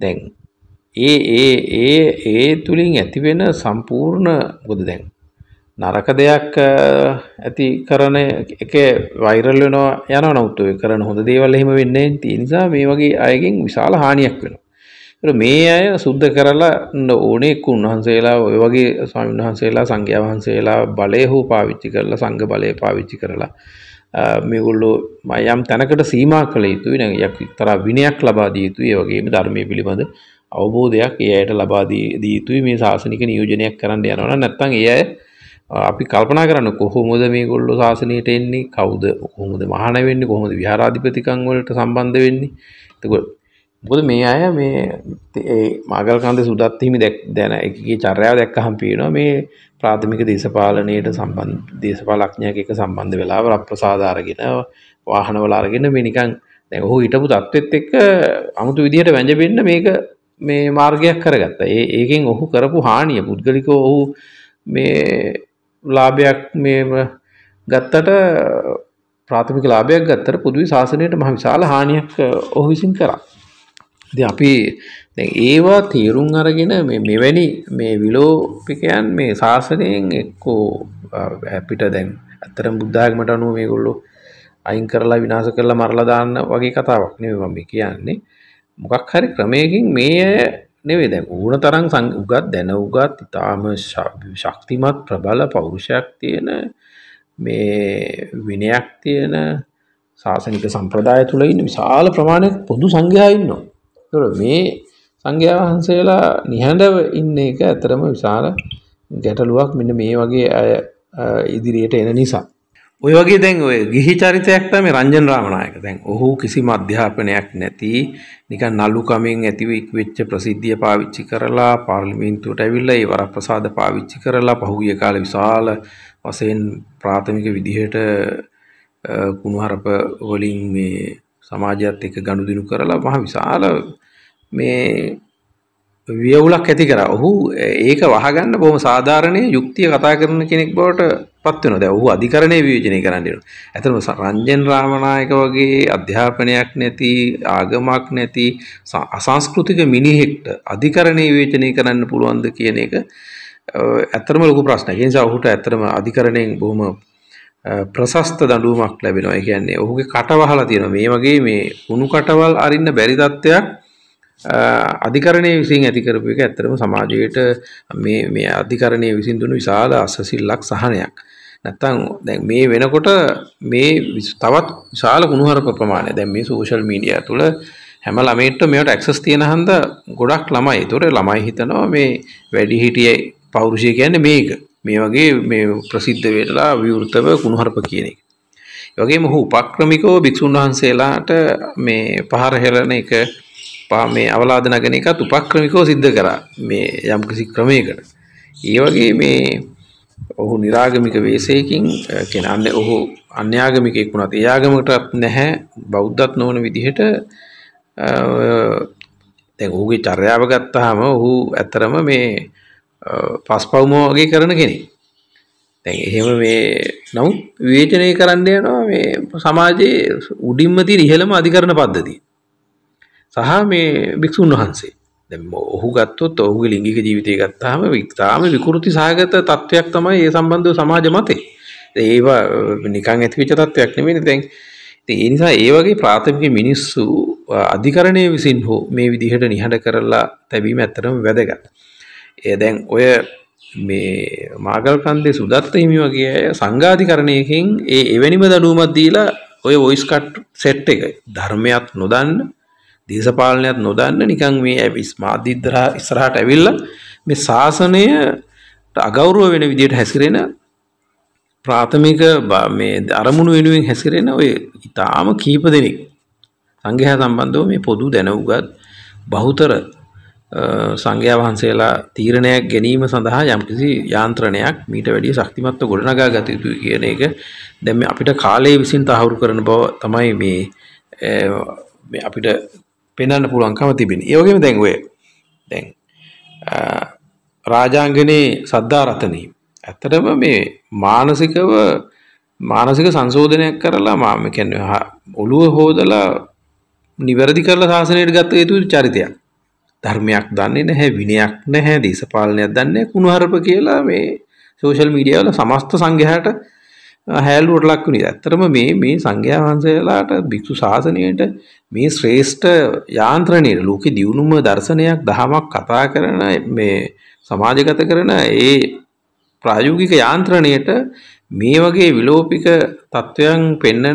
දැන් ඒ ඒ ඒ ඒ තුළින් ඇතිවෙන සම්පූර්ණ ගොද දැන්. නරක දෙයක් ඇති කරන එක වෛරල්ලනවා යන නෞත්තුව කරන හොඳ දේවල් එහෙම වෙන්නේ ති නිසා මේ වගේ අයගෙන් විශාල හානියක් වෙනවා. මේ අය සුද්ධ කරලා ඕනේ උන්වහන්සේලා ඔය වගේ ස්වාමීන් වහන්සේලා සංඝයා වහන්සේලා බලය හෝ පාවිච්චි කරලා සංඝ බලය පාවිච්චි කරලා මේගොල්ලෝ යම් තැනකට සීමා කළ යුතුයි නැ එක්තරා විනයක් ලබා දිය යුතුයි ඒ වගේම ධර්මයේ පිළිබඳ අවබෝධයක් ඒ අයට ලබා දිය යුතුයි මේ සාසනික නියෝජනයක් කරන්න යනවා නම් නැත්නම් ඒ අය අපි කල්පනා කරන්න කොහොමද මේගොල්ලෝ සාසනයට එන්නේ කවුද කොහොමද මහාන වෙන්නේ කොහොමද විහාරාධිපතිකම් වලට සම්බන්ධ වෙන්නේ එතකොට බොද මේ අය මේ මාගල්කන්ද සුදත්හිමි දැක් දැන එකගේ චර්යාව දැක්කහම් පේනවා මේ ප්‍රාථමික දේශපාලනයට සම්බන් දේශපාලක්ඥයක එක සම්බන්ධ වෙලාව අප්‍රසාධාරගෙන වාහනවල අරගෙන මේ නිකන් දැන් ඔහු හිටපු තත්ත්වෙත් එක්ක අමුතු විදිහට වැඳෙන්න මේක මේ මාර්ගයක් කරගත්ත ඒ ඒකෙන් ඔහු කරපු හානිය පුද්ගලික ඔහු මේ ලාභයක් මේම ගත්තට ප්‍රාථමික ලාභයක් ගත්තට පුදුවි ශාසනයට මහ විශාල හානියක් ඔහු විසින් කරා අපි ඒවා තේරුම් අරගෙන මෙවැනි මේ විලෝපිකයන් මේ ශාසනයෙන් එක්කෝ අපිට දැන් ඇත්තරම් බුද්ධාගමට අනුව මේගොල්ලු අයින් කරලා විනාශ කරලා මරලා දාන්න වගේ කතාවක් නෙවෙයි මම කියන්නේ මොකක් හරි ක්‍රමයකින් මේ නෙවෙයි දැන් ඕන තරම් උගත් දැන උගත් ඊටාම ශක්තිමත් ප්‍රබල පෞරුෂයක් තියෙන මේ විනයක් තියෙන සාසනික සම්ප්‍රදාය තුළ ඉන්න විශාල ප්‍රමාණයක් පොදු සංඝයා ඉන්නවා ඒතකොට මේ සංඝයා වහන්සේලා නිහඬව ඉන්න එක ඇත්තටම විශාල ගැටලුවක් මෙන්න මේ වගේ අය ඉදිරියට එන නිසා. ඔය වගේ දැන් ඔය ගිහි චරිතයක් තමයි රංජන් රාමනායක. දැන් ඔහු කිසිම අධ්‍යාපනයක් නැති නිකන් නළු කමෙන් ඇතිව ඉක්වෙච්ච ප්‍රසිද්ධිය පාවිච්චි කරලා පාර්ලිමේන්තුවට ඇවිල්ලා ඒ වරප්‍රසාද පාවිච්චි කරලා පහුගිය කාලේ විශාල වශයෙන් ප්‍රාථමික විදිහට කුණුහරප වලින් මේ සමාජයත් එක්ක ගනුදෙනු කරලා මහ විශාල මේ වියවුලක් ඇති කරා. ඔහු ඒක වහගන්න බොහොම සාධාරණයේ යුක්තිය කතා කරන කෙනෙක් බවට පත් වෙනවා. දැන් ඔහු අධිකරණයේ විවේචනය කරන්න වෙනවා. ඇත්තටම රංජන් රාමනායක වගේ අධ්‍යාපනයක් නැති, ආගමක් නැති අසංස්කෘතික මිනිහෙක්ට අධිකරණයේ විවේචනය කරන්න පුළුවන්ද කියන එක ඇත්තටම ලොකු ප්‍රශ්නයක්. ඒ නිසා ඔහුට ඇත්තටම අධිකරණයෙන් බොහොම ප්‍රසස්ත දඩුවමක් ලැබෙනවා කියන්නේ ඔහුගේ කටවහලා තියෙන මේ වගේ මේ උුණු කටවල් අරින්න බැරි තත්ත්වයක් අධිකරණය විසින් ඇතිකරපු එක ඇත්තරම සමාජයට මේ මේ අධිකරණය විසින් දුණු විශාල අසසිල්ලක් සහනයක් නැත්තං දැන් මේ වෙනකොට මේ තවත් විශාල කුණුහරප ප්‍රමාණය දැන් මේ සෝෂල් මීඩියා තුළ හැම ළමේට මේට ඇක්සස් තියෙන හන්ද ගොඩක් ළමයි තොර ළමයි හිතනවා මේ වැඩිහිටිය පෞරුෂය කියන්නේ මේක මේ වගේ මේ ප්‍රසිද්ධ වෙලා විවෘතව කුණුහරුප කියන එක. ඒ වගේම ඔහු උපක්‍රමිකව භික්ෂුන් වහන්සේලාට මේ පහර හෙළන එක මේ අවලාද නගන එකත් උපක්‍රමිකව සිද්ධ කරා මේ යම්කිසි ක්‍රමයකට. ඒ වගේ මේ ඔහු නිරාගමික වේශයකින් කෙනන්නේ ඔහු අන්‍යාගමිකෙක් වුණත් ඒ ආගමකටත් නැහැ බෞද්ධත් නොවන විදිහට දැන් ඔහුගේ චර්යාව ගත්තාම ඔහු ඇත්තරම මේ පස් පවුමෝගේ කරන කෙනෙ එහෙම මේ නමුත් විවේචනය කරන්න යනවා මේ සමාජයේ උඩින්මති රිහලම අධිකරන පද්ධතිය සහ මේ භික්‍ෂූන් වහන්සේ ඔහු ගත්තොත් ඔහුගේ ලිංගික ජීවිතය ගත්තාම වික්තාම විකෘති සහගත තත්ත්වයක් තමයි ඒ සම්බන්ධව සමාජ මතේ. ඒවා නිකන් ඇතිවෙච්ච තත්ත්වයක් නෙමෙයි දැන්. ඉතින් ඒ නිසා ඒ වගේ ප්‍රාථමික මිනිස්සු අධිකරණයේ විසින් හෝ මේ විදිහට නිහඬ කරලා තැබීම ඇත්තටම වැදගත්. ඒ දැන් ඔය මේ මාගල් කන්දේ සුදත්ත හිමි වගේ අය සංඝාධිකරණයකින් ඒ එවැනිම දඩුවමක් දීලා ඔය වොයිස් කට් සෙට් එක ධර්මයක් නොදන්න දේශපාලනයක් නොදන්න නිකන් මේ ඇවිස් මාධ්‍යදරා ඉස්සරහට ඇවිල්ලා මේ ශාසනය අගෞරව වෙන විදිහට හැසිරෙන ප්‍රාථමික මේ අරමුණු වෙනුවෙන් හැසිරෙන ඔය ඊටාම කීප දෙනෙක් සංඝයා සම්බන්ධව මේ පොදු දැනුගත් බහුතර සංඝයා වහන්සේලා තීරණයක් ගැනීම සඳහා යම්කිසි යාන්ත්‍රණයක් මීට වැඩිය ශක්තිමත්ව ගොඩනගා ගත යුතුයි කියන එක දැන් අපිට කාලය විසින් තහවුරු කරන බව තමයි මේ අපිට පෙන්වන්න පුළුවන්කම තිබෙන්නේ. ඒ වගේම දැන් ඔය දැන් රාජාංගනේ සද්ධාරතනී ඇත්තටම මේ මානසිකව මානසික සංශෝධනයක් කරලා මම කියන්නේ ඔළුව හොදලා නිවැරදි කරලා සාසනයට ගත යුතු චරිතයක්. ධර්මයක් දන්නේ නැහැ විනයක් නැහැ දේශපාලනයක් දන්නේ කුණුහරුප කියලා මේ සෝෂල් මීඩියා වල සමස්ත සංඝයාට හැලුවට ලක් වුණේ. ඇත්තටම මේ මේ සංඝයා වහන්සේලාට භික්ෂු ශාසනයට මේ ශ්‍රේෂ්ඨ යාන්ත්‍රණයේ ලෝකේ දියුණුම දර්ශනයක් දහමක් කතා කරන මේ සමාජගත කරන ඒ ප්‍රායෝගික යාන්ත්‍රණයට මේ වගේ විලෝපික තත්වයන් පෙන්නන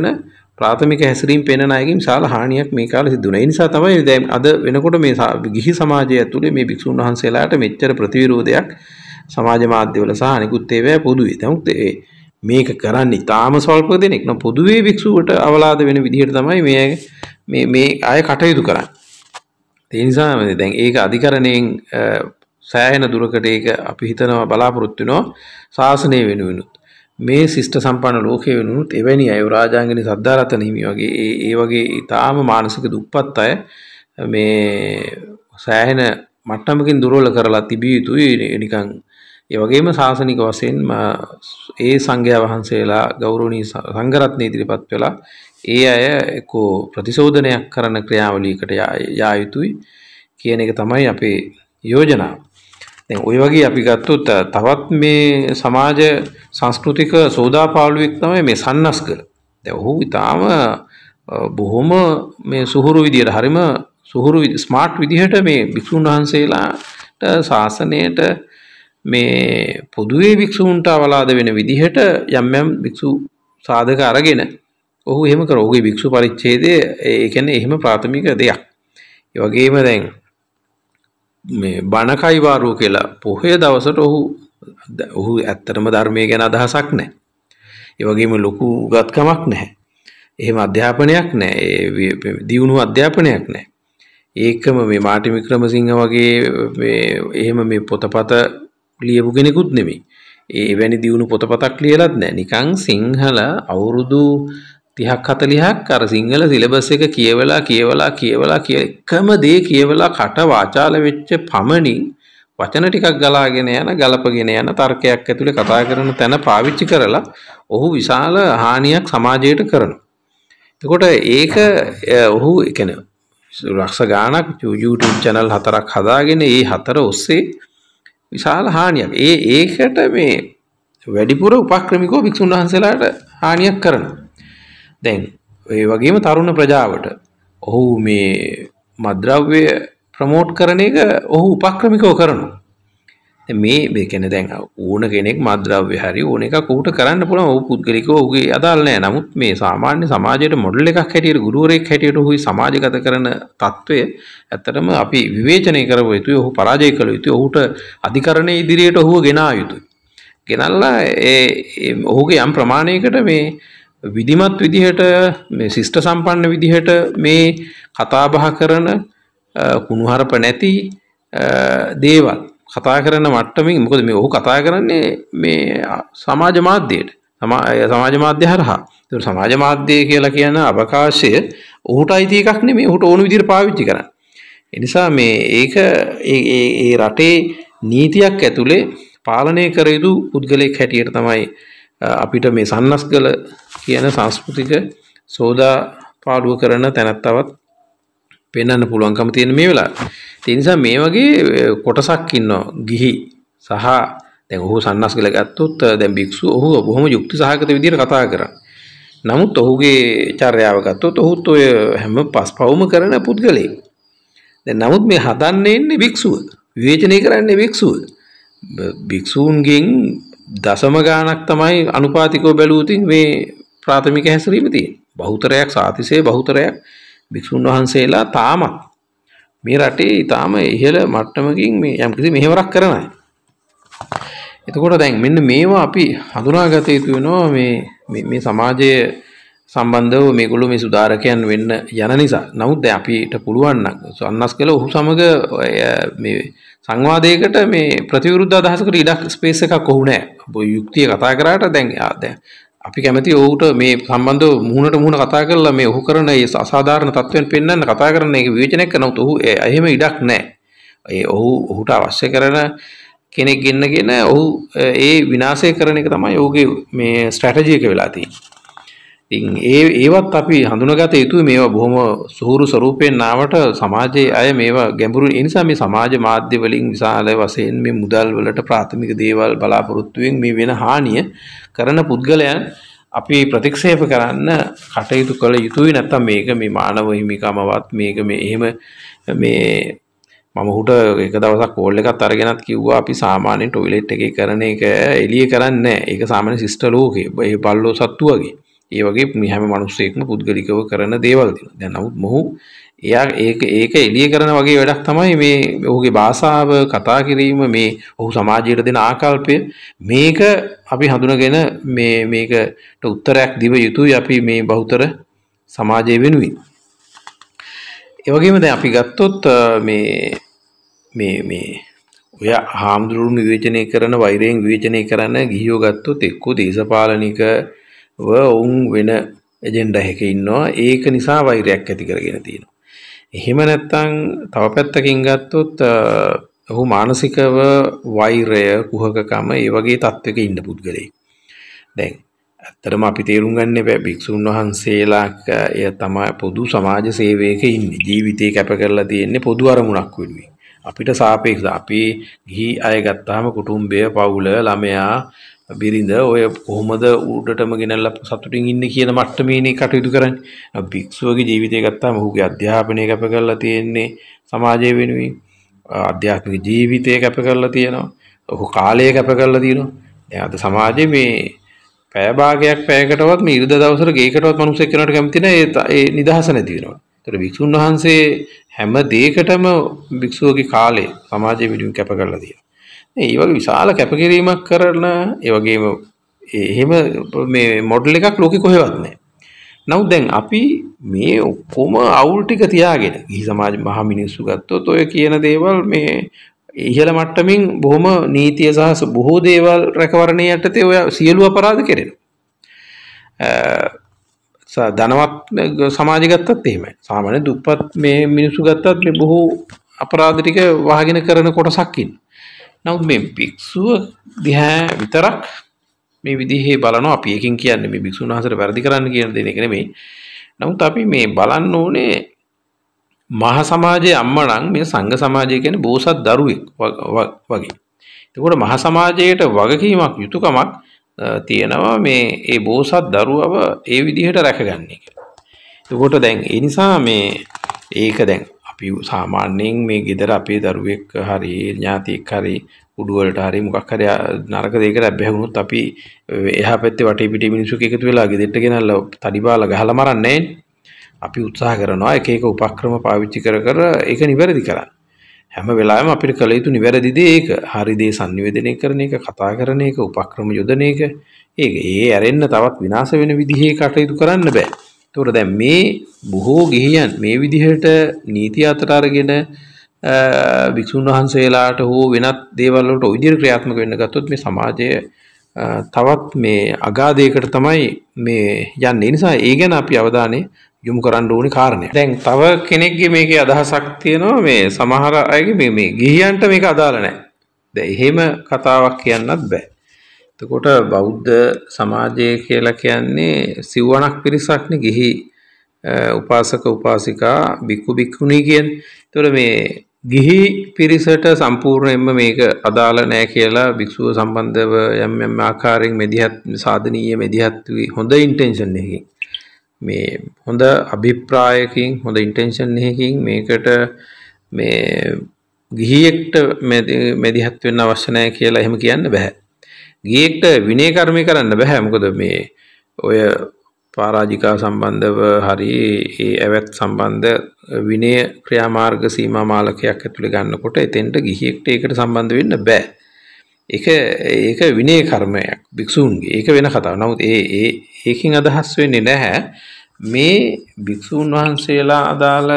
ප්‍රාථමික හැසිරීම් පෙන්වන අයගෙන් විශාල හානියක් මේ කාලේ සිදු වුණා. ඒ නිසා තමයි දැන් අද වෙනකොට මේ ගිහි සමාජය ඇතුලේ මේ භික්ෂුන් වහන්සේලාට මෙච්චර ප්‍රතිවිරෝධයක් සමාජ මාධ්‍යවල සහ අනිකුත් ඒවා පොදුවේ. නමුත් මේක කරන්නේ ඊටාම සල්ප දෙනෙක්. නම් පොදුවේ භික්ෂුවට අවලාද වෙන විදිහට තමයි මේ මේ මේ අය කටයුතු කරන්නේ. ඒ නිසා දැන් ඒක අධිකරණයෙන් සෑහෙන දුරකට ඒක අපි හිතනවා බලාපොරොත්තු වෙනවා ශාසනය වෙනුවෙනුත්. මේ ශිෂ්ට සම්පන්න ලෝකයේ වෙනුත් එවැනි අය රාජාංගනි සද්ධාරතන හිමි වගේ ඒ ඒ වගේ ඊටාම මානසික දුප්පත් අය මේ සෑහෙන මට්ටමකින් දුර්වල කරලා තිබිය යුතුයි නිකන් ඒ වගේම ශාසනික වශයෙන් ඒ සංඝයා වහන්සේලා ගෞරවනීය සංඝරත්නය ඉදිරිපත් වෙලා ඒ අය එක්කෝ ප්‍රතිශෝධනයක් කරන ක්‍රියාවලියකට යා යුතුයි කියන එක තමයි අපේ යෝජනාව. දැන් ওই වගේ අපි ගත්තොත් තවත් මේ සමාජ සංස්කෘතික සෝදාපාලුවෙක් තමයි මේ සන්නස්කර. දැන් ඔහු ඊටාම බොහොම මේ සුහුරු විදියට හරිම සුහුරු ස්මාර්ට් විදිහට මේ භික්ෂුන් වහන්සේලාට ශාසනයට මේ පොදුවේ භික්ෂූන්ට අවලාද වෙන විදිහට යම් යම් භික්ෂු සාධක අරගෙන ඔහු එහෙම කර ඔහුගේ භික්ෂු පරිච්ඡේදයේ ඒ කියන්නේ එහෙම ප්‍රාථමික දෙයක්. ඒ වගේම දැන් මේ බණකයිවාරුව කියලා පොහේ දවසට ඔහු ඔහු ඇත්තටම ධර්මය ගැන අදහසක් නැහැ. ඒ වගේම ලොකු උගත්කමක් නැහැ. එහෙම අධ්‍යාපනයක් නැහැ. දියුණු අධ්‍යාපනයක් නැහැ. ඒකම මේ මාටි වික්‍රමසිංහ වගේ මේ එහෙම මේ පොතපත ලියපු කෙනෙකුත් නෙමෙයි. ඒ වැනි දියුණු පොතපතක් ලියලත් නැහැ. නිකන් සිංහල අවුරුදු තිහක් හතලිහක් අර සිංහල සිලබස් එක කියවලා කියවලා කියවලා කිය එකම දේ කියවලා කට වාචාල වෙච්ච පමණින් වචන ටිකක් ගලාගෙන යන ගලපගෙන යන තර්කයක් ඇතුලේ කතා කරන තැන පාවිච්චි කරලා ඔහු විශාල හානියක් සමාජයට කරනවා. එතකොට ඒක ඔහු කියන්නේ ලක්ෂ ගාණක් YouTube channel හතරක් හදාගෙන ඒ හතර ඔස්සේ විශාල හානියක්. ඒ ඒකට මේ වැඩිපුර උපක්‍රමිකව වික්ෂුන් වහන්සේලාට හානියක් කරනවා. දැන් ඒ වගේම තරුණ ප්‍රජාවට ඔහු මේ මද්‍රව්‍ය ප්‍රමෝට් කරන එක ඔහු උපක්‍රමිකව කරනු මේ කැන දැන් ඕන කෙනෙක් මද්‍රව්‍ය හරි ඕන එක කූට කරන්න පුළ ඔහු පුද්ගලිකව ඔගේ අදාල්නෑ නමුත් මේ සාමාන්‍ය සමාජයට මොඩල් එකක් හැටියට ගුරුවරෙක් හැටියට හුයි සමාජගත කරන තත්ත්වය ඇත්තටම අපි විවේචනය කරව යුතුයි ඔහු පරාජය කළ යුතු ඔහුට අධිකරණය ඉදිරියට ඔහුව ගෙනා යුතුයි ගෙනල්ලා ඔහුගේ යම් ප්‍රමාණයකට මේ විධිමත් විදිහට මේ ශිෂ්ට සම්පන්න විදිහට මේ කතාබහ කරන කුණුහරප නැති දේවල් කතා කරන මට්ටමින් මොකද මේ ඔහු කතා කරන්නේ මේ සමාජ මාධ්‍යයට සමාජ මාධ්‍ය හරහා සමාජ මාධ්‍යය කියලා කියන අවකාශය ඔහුට අයිති එකක් නෙමෙයි ඔහුට ඕන විදිහට පාවිච්චි කරන්න. ඒ නිසා මේ ඒක ඒ රටේ නීතියක් ඇතුලේ පාලනය කර යුතු පුද්ගලයෙක් හැටියට තමයි අපිට මේ සන්නස්ගල කියන සංස්කෘතික සෝදා පාඩුව කරන තැනැත්තවත් පෙන්න්න පුළුවන්කම තියෙන මේ වෙලා තිනිසා මේ වගේ කොටසක් ඉන්නවා ගිහි සහ දැන් ඔහු සන්නස් කියලා ගත්තොත් දැන් භික්ෂුව ඔහු බොහොම යුක්ති සහගත විදිහට කතා කරා. නමුත් ඔහුගේ චර්යාව ගත්තොත් ඔහුත් ඔය හැම පස්පවුම කරන පුද්ගලයෙක්. දැන් නමුත් මේ හදන්නේ ඉන්නේ භික්ෂුව. විවේචනය කරන්නේ භික්ෂුව. භික්ෂූන්ගෙන් දසම ගානක් තමයි අනුපාතිකව බැලූතින් මේ ප්‍රාථමික හැසිරීම තියෙන. බහුතරයක් සාතිසය බහුතරයක් භික්ෂුන් වහන්සේලා තාමත් මේ රටේ ඊටාම ඉහළ මට්ටමකින් මේ යම්කිසි මෙහෙවරක් කරන අය. එතකොට දැන් මෙන්න මේවා අපි හඳුනාගත යුතු වෙනවා මේ මේ සමාජයේ සම්බන්ධව මේගොල්ලෝ මේ සුධාරකයන් වෙන්න යන නිසා. නමුත් දැන් අපිට පුළුවන් නම් සන්නස් කියලා ඔහු සමග මේ සංවාදයකට මේ ප්‍රතිවිරුද්ධ අදහසකට ඉඩක් ස්පේස් එකක් ඔහු නැහැ. යුක්තිය කතා කරාට දැන් දැන් අපි කැමති ඔහුට මේ සම්බන්ධව මුහුණට මුහුණ කතා කරලා මේ ඔහු කරන ඒ අසාධාරණ තත්වයන් පෙන්වන්න කතා කරන එක විවේචනය කරනොත් ඔහු එහෙම ඉඩක් නැහැ. ඒ ඔහු ඔහුට අවශ්‍ය කරන කෙනෙක් ගෙන්නගෙන ඔහු ඒ විනාශය කරන එක තමයි ඔහුගේ මේ ස්ට්‍රැටජි එක වෙලා තියෙන්නේ. ඉතින් ඒ ඒවත් අපි හඳුනගත යුතුයි මේවා බොහොම සුහුරු ස්වරූපයෙන් නාවට සමාජයේ අය මේවා ගැඹුරු ඒ නිසා මේ සමාජ මාධ්‍ය වලින් විශාල වශයෙන් මේ මුදල් වලට ප්‍රාථමික දේවල් බලාපොරොත්තුෙන් මේ වෙන හානිය කරන පුද්ගලයන් අපි ප්‍රතික්ෂේප කරන්න කටයුතු කළ යුතුයි නැත්නම් මේක මේ මානව හිමිකමවත් මේක මේ එහෙම මේ මම හුට එක දවසක් කෝල් එකත් අරගෙනත් කිව්වා අපි සාමාන්‍ය ටොයිලෙට් එකේ කරන එක එළිය කරන්නේ නැහැ. ඒක සාමාන්‍ය සිස්ටර් ලෝකේ. ඒ බල්ලෝ සත්තු වගේ. ඒ වගේ මිහැම මනුස්සෙක්ම පුද්ගලිකව කරන දේවල් දෙන දැන් නමුත් මොහු එයා ඒක ඒක එළිය කරන වගේ වැඩක් තමයි මේ ඔහුගේ භාෂාව කතා කිරීම මේ ඔහු සමාජයට දෙන ආකල්පය මේක අපි හඳුනගෙන මේ මේකට උත්තරයක් දිව යුතුයි අපි මේ බහුතර සමාජය වෙනුවෙන් ඒ වගේම දැන් අපි ගත්තොත් මේ මේ මේ ඔය හාමුදුරුවෝ විවේචනය කරන වෛරයෙන් විවේචනය කරන ගිහියෝ ගත්තොත් එක්කෝ දේශපාලනික ව ඔවුන් වෙන එජෙන්ඩා එකක ඉන්නවා ඒක නිසා වෛරයක් ඇති කරගෙන තියෙනවා. එහෙම නැත්නම් තව පැත්තකින් ගත්තොත් ඔහු මානසිකව වෛරය කුහකකම ඒ වගේ තත්වයක ඉන්න පුද්ගලයෙක්. දැන් ඇත්තටම අපි තේරුම් ගන්න බෑ භික්ෂුන් වහන්සේලා එය තමයි පොදු සමාජ සේවයක ඉන්නේ. ජීවිතේ කැප කරලා තියෙන්නේ පොදු අරමුණක් වෙනුවෙන්. අපිට සාපේක්ෂ අපි ගිහි අය ගත්තාම කුටුම්බය පවුල ළමයා බිරිඳ ඔය කොහොමද ඌටටම ගෙනල්ලා සතුටින් ඉන්න කියන මට්ටමේනේ කටයුතු කරන්නේ. භික්ෂුවගේ ජීවිතය ගත්තාම ඔහුගේ අධ්‍යාපනය කැප කරලා තියෙන්නේ සමාජය වෙනුවෙන්. අධ්‍යාත්මික ජීවිතය කැප කරලා තියෙනවා. ඔහු කාලය කැප කරලා තියෙනවා. දැන් අද සමාජයේ මේ පැය භාගයක් පැයකටවත් මේ ඉරිදා දවසට ගේකටවත් මිනිස්සු එක්කනට කැමති නැහැ. ඒ නිදහස නැති වෙනවා. ඒතර භික්ෂුන් වහන්සේ හැම දෙයකටම භික්ෂුවගේ කාලය සමාජය වෙනුවෙන් කැප කරලා තියෙනවා. ඒ වගේ විශාල කැපකිරීමක් කරන ඒ වගේම එහෙම මේ මොඩල් එකක් ලෝකෙ කොහෙවත් නැහැ. නමුත් දැන් අපි මේ ඔක්කොම අවුල් ටික තියාගෙන ගිහි සමාජ මහ මිනිස්සු ගත්තොත් ඔය කියන දේවල් මේ ඉහළ මට්ටමින් බොහොම නීතිය සහ බොහෝ දේවල් රැකවරණය යටතේ ඔය සියලු අපරාධ කෙරෙනවා. ධනවත් සමාජ ගත්තත් එහෙමයි. සාමාන්‍ය දුප්පත් මේ මිනිස්සු ගත්තත් බොහෝ අපරාධ ටික වහගෙන කරන කොටසක් ඉන්න. නමුත් මේ භික්ෂුව දිහා විතරක් මේ විදිහේ බලනවා අපි එකකින් කියන්නේ මේ භික්ෂුන් වහන්සේට වැරදි කරන්න කියන දේ නෙක නෙමෙයි. නමුත් අපි මේ බලන්න ඕනේ මහ සමාජයේ අම්මනම් මේ සංඝ සමාජය කියන්නේ බෝසත් දරුවෙක් වගේ. එතකොට මහ සමාජයේට වගකීමක් යුතුයකමක් තියෙනවා මේ ඒ බෝසත් දරුවව ඒ විදිහට රැකගන්නේ කියලා. එතකොට දැන් ඒ නිසා මේ ඒක දැන් අපි සාමාන්‍යයෙන් මේ ගෙදර අපේ දරුවෙක් හරි ඥාතියෙක් හරි උඩුවලට හරි මොකක් හරි නරක දෙයකට අබ්බැහුනොත් අපි එහා පැත්තේ වටේ පිටේ මිනිස්සු එකතු වෙලා ගෙදරට ගෙනල්ලා තඩි බාලා ගහලා මරන්නේ අපි උත්සාහ කරනවා එක එක උපක්‍රම පාවිච්චි කර කර ඒක නිවැරදි කරන්න. හැම වෙලාවෙම අපිට කළ යුතු නිවැරදි දේ ඒක. හරි දේ sannivedanaya කරන එක, කතා කරන එක, උපක්‍රම යොදන එක. ඒක ඒ ඇරෙන්න තවත් විනාශ වෙන විදිහේ කටයුතු කරන්න බෑ. එතකොට දැන් මේ බොහෝ ගිහියන් මේ විදිහට නීති අතට අරගෙන භික්ෂුන් වහන්සේලාට හෝ වෙනත් දේවල් වලට ওই විදිහට ක්‍රියාත්මක වෙන්න ගත්තොත් මේ සමාජය තවත් මේ අගාධයකට තමයි මේ යන්නේ. ඒ නිසා ඒ ගැන අපි අවධානය යොමු කරන්න ඕනේ කාරණය. දැන් තව කෙනෙක්ගේ මේකේ අදහසක් තියෙනවා මේ සමහර අයගේ මේ මේ ගිහියන්ට මේක අදාළ නැහැ. දැන් එහෙම කතාවක් කියන්නත් බෑ. එතකොට බෞද්ධ සමාජය කියලා කියන්නේ සිව්වණක් පිරිසක්නේ ගිහි උපාසක උපාසිකා බික්කු බික්කුණී කියන්නේ. එතකොට මේ ගිහි පිරිසට සම්පූර්ණයෙන්ම මේක අදාළ නෑ කියලා භික්ෂුව සම්බන්ධව යම් යම් ආකාරයෙන් මෙදිහත් සාධනීය මෙදිහත් හොඳ ඉන්ටෙන්ෂන් එකකින් මේ හොඳ අභිප්‍රායකින් හොඳ ඉන්ටෙන්ෂන් එකකින් මේකට මේ ගිහියෙක්ට මෙදිහත් වෙන්න අවශ්‍ය නෑ කියලා එහෙම කියන්න බෑ. ගියෙක්ට විනය කර්මය කරන්න බෑ මොකද මේ ඔය පරාජිකා සම්බන්ධව හරි ඒ ඇවත් සම්බන්ධ විනය ක්‍රියාමාර්ග සීමා මාලකයක් ඇතුළේ ගන්නකොට එතෙන්ට ගිහියෙක්ට ඒකට සම්බන්ධ වෙන්න බෑ. ඒක ඒක විනය කර්මයක් භික්ෂූන්ගේ. ඒක වෙන කතාවක්. නමුත් ඒ ඒ ඒකෙන් අදහස් වෙන්නේ නැහැ මේ භික්ෂූන් වහන්සේලා අදාළ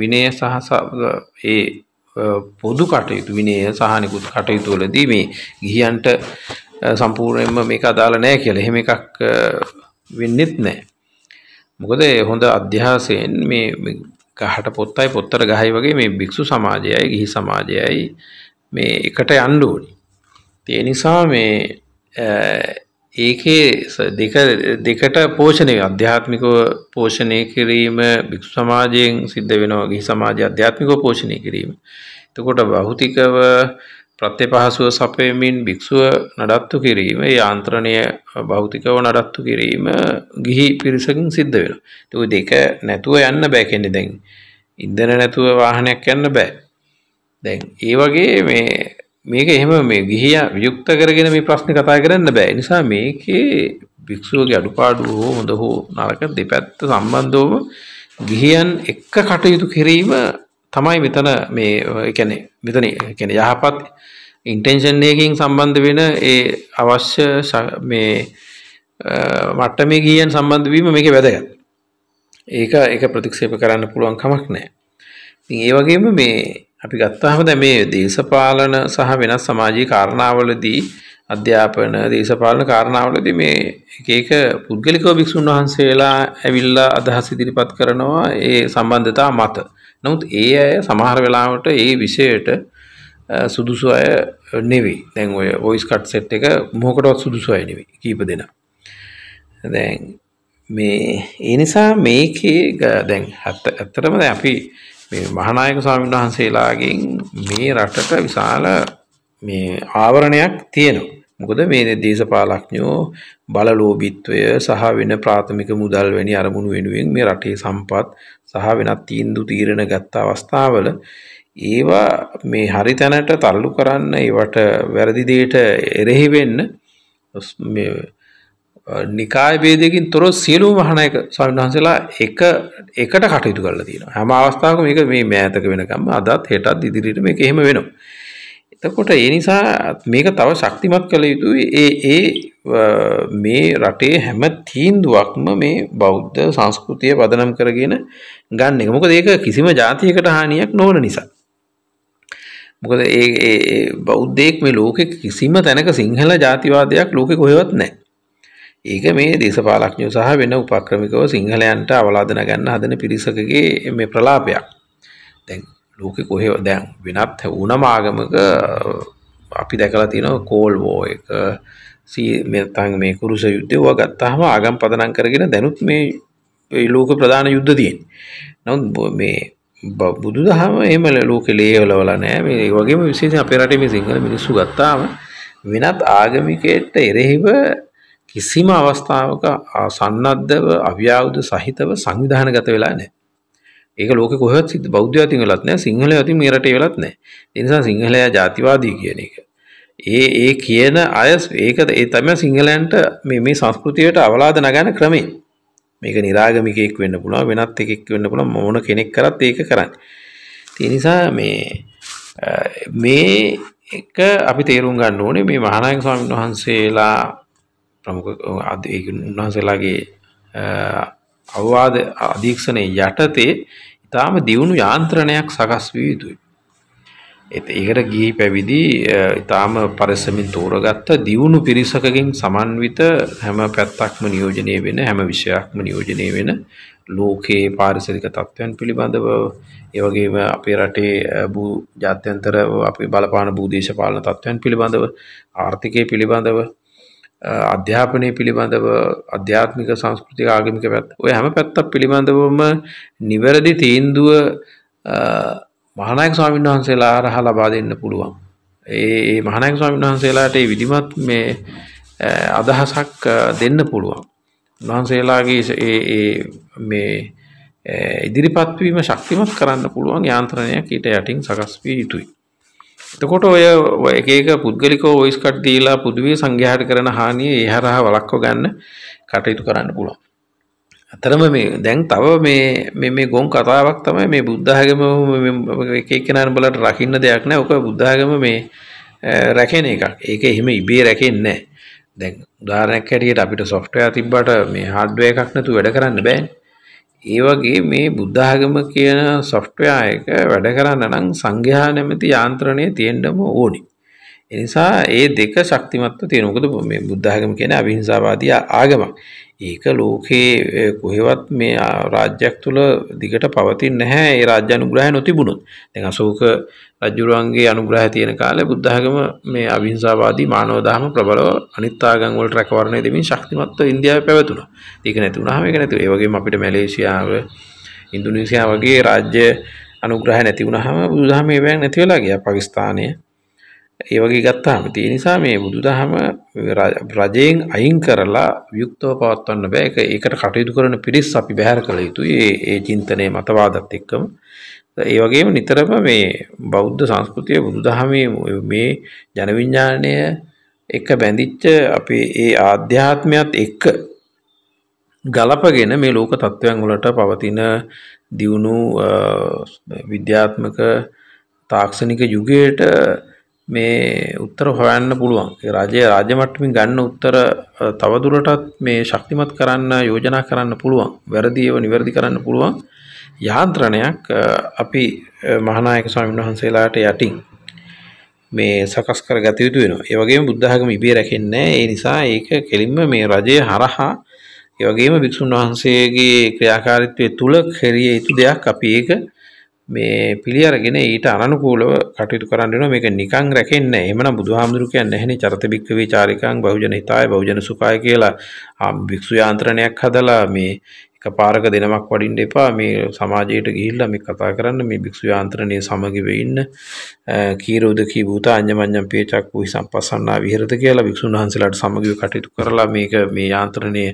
විනය සහ ඒ පොදු කටයුතු විනය සහ නිකුත් කටයුතු වලදී මේ ගිහියන්ට සම්පූර්ණයෙන්ම මේක අදාළ නැහැ කියලා. එහෙම එකක් වෙන්නෙත් නැහැ. මොකද හොඳ අධ්‍යාසයෙන් මේ ගහට පොත්තයි පොත්තර ගහයි වගේ මේ භික්ෂු සමාජයයි ගිහි සමාජයයි මේ එකට යන්න ඕනේ. ඒ නිසා මේ ඒකේ දෙක දෙකට පෝෂණය අධ්‍යාත්මිකව පෝෂණය කිරීම භික්ෂු සමාජයෙන් සිද්ධ වෙනවා ගිහි සමාජය අධ්‍යාත්මිකව පෝෂණය කිරීම. එතකොට භෞතිකව ප්‍රත්‍යපහසුව සපයමින් භික්ෂුව නඩත්තු කිරීම යාන්ත්‍රණය භෞතිකව නඩත්තු කිරීම ගිහි පිරිසකින් සිද්ධ වෙන. තුයි දෙක නැතුව යන්න බෑ කෙනෙ දැන්. ඉන්දන නැතුව වාහනයක් යන්න බෑ. දැන් ඒ වගේ මේ මේක එහෙම මේ ගිහිය වියුක්ත කරගෙන මේ ප්‍රශ්න කතා කරන්න බෑ. නිසා මේකේ භික්ෂුවගේ අඩුපාඩු හෝ හොඳ හෝ නරක දෙපැත්ත සම්බන්ධවම ගිහියන් එක්ක කටයුතු කිරීම තමයි මෙතන මේ එකැනෙ මෙතන කෙන යහපත් ඉන්ටෙන්ෂන්යකින් සම්බන්ධ වෙන ඒ අවශ්‍ය මේ මට්ටමේ ගියන් සම්බන්ධවීම මේක වැදගත් ඒක එක ප්‍රතික්ෂේප කරන්න පුළුවන් කමක් නෑ ඉතින් ඒ වගේම මේ අපි ගත්තාම දැන් මේ දේශපාලන සහ වෙනස් සමාජීය කාරණාවලදී අධ්‍යාපන දේශපාලන කාරණාවලදී මේ එක එක පුද්ගලිකව භික්ෂුන් වහන්සේලා ඇවිල්ලා අදහස් ඉදිරිපත් කරනවා ඒ සම්බන්ධතා මත නමුත් ඒ අය සමහර වෙලාවට ඒ විෂයට සුදුසු අය නෙවෙයි දැන් ඔය වොයිස් කට් සෙට් එක මොකටවත් සුදුසු අය නෙවෙයි කීප දෙනා දැන් මේ ඒ නිසා මේකේ දැන් ඇත්තටම දැන් අපි මේ මහානායක ස්වාමීන් වහන්සේලාගෙන් මේ රටට විශාල මේ ආවරණයක් තියෙනවා මොකද මේ දේශපාලඥයෝ බලලෝභීත්වය සහ වෙන ප්‍රාථමික මුදල් වැනි අරමුණු වෙනුවෙන් මේ රටේ සම්පත් සහ වෙනත් තීන්දුව තීරණ ගත්ත අවස්ථාවල ඒවා මේ හරි තැනට තල්ලු කරන්න ඒවට වැරදි දෙයට එරෙහි වෙන්න මේ නිකාය ભેදයකින් තොර සියලුම මහානායක ස්වාමීන් වහන්සේලා එක එකට කටයුතු කරලා තියෙනවා. හැම අවස්ථාවකම මේක මේ මෑතක වෙනකම්ම අදත් හෙටත් ඉදිරියට මේක එහෙම වෙනවා. එතකොට ඒ නිසා මේක තව ශක්තිමත් කළ යුතුයි ඒ ඒ මේ රටේ හැම තීන්දුවක්ම මේ බෞද්ධ සංස්කෘතිය පදනම් කරගෙන ගන්න එක. මොකද ඒක කිසිම ජාතියකට හානියක් නොවන නිසා. මොකද ඒ ඒ බෞද්ධයෙක් මේ ලෝකෙ කිසිම තැනක සිංහල ජාතිවාදයක් ලෝකෙ කොහෙවත් නැහැ. ඒක මේ දේශපාලඥයෝ සහ වෙන උපක්‍රමිකව සිංහලයන්ට අවලාදන ගන්න හදන පිරිසකගේ මේ ප්‍රලාපයක්. දැන් ලෝකෙ කොහෙව දැන් වෙනත් උනම ආගමක අපි දැකලා තියෙනවා කෝල් වෝ එක සීතන් මේ කුරුස යුද්ධය වා ගත්තාහම ආගම් පදනම් කරගෙන දැනුත් මේ ලෝක ප්‍රධාන යුද්ධ තියෙන් නවත් මේ බුදු දහම එම ලෝක ලේවලවල නෑ මේ වගේම විශේෂ අපේ රටේ මේ සිංහල මිනිස්සු ගත්තාම වෙනත් ආගමිකයට එරෙහිව කිසිම අවස්ථාවක සන්නද්ධව අව්‍යාවුද සහිතව සංවිධානගත වෙලා නෑ ඒක ලෝක කොහත් සිද බෞද්ධයති වෙලත් නෑ සිංහල ඇති මේ රටේ වෙලත් නෑ නිසා සිංහලයා ජාතිවාදී කියන එක. ඒ ඒ කියන අය ඒක ඒ තමයි සිංහලයන්ට මේ මේ සංස්කෘතියට අවලාද නගන ක්‍රමේ. මේක නිරාගමිකයෙක් වෙන්න පුළුවන් වෙනත් එකෙක් වෙන්න පුළුවන් මොන කෙනෙක් කරත් ඒක කරන්නේ. ඒ නිසා මේ මේ එක අපි තේරුම් ගන්න ඕනේ මේ මහානායක ස්වාමීන් වහන්සේලා ප්‍රමුඛ ඒ උන්වහන්සේලාගේ අවවාද අධීක්ෂණයේ යටතේ ඊටාම දියුණු යාන්ත්‍රණයක් සකස් විය යුතුයි. ඒකට ගිහි පැවිදි ඊටාම පරිස්සමින් තෝරගත්ත දියුණු පිරිසකකින් සමන්විත හැම පැත්තක්ම නියෝජනය වෙන හැම විෂයක්ම නියෝජනය වෙන ලෝකයේ පාරිසරික තත්ත්වයන් පිළිබඳව ඒ වගේම අපේ රටේ භූ ජාත්‍යන්තර අපේ බලපාන භූදේශපාලන තත්ත්වයන් පිළිබඳව ආර්ථිකය පිළිබඳව අධ්‍යාපනය පිළිබඳව අධ්‍යාත්මික සංස්කෘතික ආගමික පැත් ඔය හැම පැත්තක් පිළිබඳවම නිවැරදි තීන්දුව මහනායක ස්වාමීන් වහන්සේලා අරහා ලබා දෙන්න පුළුවන්. ඒ මහනායක ස්වාමීන් වහන්සේලාට ඒ විදිමත් මේ අදහසක් දෙන්න පුළුවන්. උන්වහන්සේලාගේ ඒ මේ ඉදිරිපත්වීම ශක්තිමත් කරන්න පුළුවන් යාන්ත්‍රණයක් ඊට යටින් සකස් විය යුතුයි. එතකොට ඔය එක එක පුද්ගලිකව වොයිස් කට් දීලා පුදුවේ සංඝයාට කරන හානිය ඒ හරහා වළක්ව ගන්න කටයුතු කරන්න පුළුවන්. අතරම මේ දැන් තව මේ මේ මේ ගොන් කතාවක් තමයි මේ බුද්ධ ආගම එක එක්කෙනාන බලට රකින්න දෙයක් නැහැ. ඔක බුද්ධ ආගම මේ රැකෙන එකක්. ඒක එහෙම ඉබේ රැකෙන්නේ නැහැ. දැන් උදාහරණයක් හැටියට අපිට software තිබ්බට මේ hardware එකක් නැතුව වැඩ කරන්න බෑනේ. ඒ වගේ මේ බුද්ධාගම කියන සොෆ්ට්වෙයා එක වැඩ කරන්න නම් සංඝයා නැමැති යාන්ත්‍රණය තියෙන්නම ඕනි. ඒ නිසා ඒ දෙක ශක්තිමත්ව තියෙන. මොකද මේ බුද්ධාගම කියන්නේ අවිහිංසාවාදී ආගමක්. ඒක ලෝකේ කොහෙවත් මේ රාජ්‍යයක් තුල දිගට පවතින්නේ නැහැ. ඒ රාජ්‍ය අනුග්‍රහය නොතිබුණොත්. දැන් අශෝක රජුරුවන්ගේ අනුග්‍රහ තියෙන කාලේ බුද්ධඝම මේ අවිහිංසාවාදී මානව දහම ප්‍රබලව අනිත් ආගම් වලට රැකවරණය දෙමින් ශක්තිමත්ව ඉන්දියාවේ පැවතුණා. ඒක නැති වුණාම ඒක නැති. ඒ වගේම අපිට මැලේසියාව, ඉන්දුනීසියාව වගේ රාජ්‍ය අනුග්‍රහ නැති වුණාම බුදුදහම ඒවෙන් නැති වෙලා ගියා. පාකිස්තානය ඒ වගේ ගත්තාම ඒ නිසා මේ බුදුදහම රජයෙන් අයින් කරලා වියුක්තව පවත්වන්න බෑ. ඒක ඒකට කටයුතු කරන පිරිස් අපි බැහැර කළ යුතුයි. ඒ ඒ චින්තනයේ මතවාදත් එක්කම ඒ වගේම නිතරම මේ බෞද්ධ සංස්කෘතිය බුදුදහමේ මේ ජනවිඥාණය එක බැඳිච්ච අපේ ඒ ආධ්‍යාත්මයත් එක්ක ගලපගෙන මේ ලෝක තත්ත්වයන් වලට පවතින දියුණු විද්‍යාත්මක තාක්ෂණික යුගයට මේ උත්තර හොයන්න පුළුවන් රජය රාජමට්ටමින් ගන්න උත්තර තවදුරටත් මේ ශක්තිමත් කරන්න යෝජනා කරන්න පුළුවන් වැරදිව නිවැරදි කරන්න පුළුවන් යාන්ත්‍රණයක් අපි මහානායක ස්වාමීන් වහන්සේලාට යටින් මේ සකස් කර ගත යුතු වෙනවා. ඒ වගේම බුද්ධ ධර්ම ඉබේ රැකෙන්නේ නැහැ. ඒ නිසා ඒක කෙලින්ම මේ රජය හරහා ඒ වගේම භික්ෂුන් වහන්සේගේ ක්‍රියාකාරීත්වය තුල කෙරිය යුතු දෙයක් අපි ඒක මේ පිළි අරගෙන ඊට අනනුකූලව කටයුතු කරන්න වෙනවා. මේක නිකන් රැකෙන්නේ නැහැ. එහෙමනම් බුදුහාමුදුරු කියන්නේ නැහෙනේ චරත භික්කවේ චාරිකාං බහුජන හිතාය බහුජන සුඛාය කියලා භික්ෂු යාන්ත්‍රණයක් හදලා මේ පාරක දෙනමක් වඩින්ට එපා මේ සමාජයට ගිහිල්ල මේ කතා කරන්න මේ භික්ෂු යාන්ත්‍රණය සමගිව ඉන්න කීරෝදකී භූත අන්‍යමං්ඥම් පේචක් වූ සම්පසන්නා විහරත කියලා භික්ෂුන් වහන්සලට සමගිව කටයුතු කරලා මේක මේ යාන්ත්‍රණය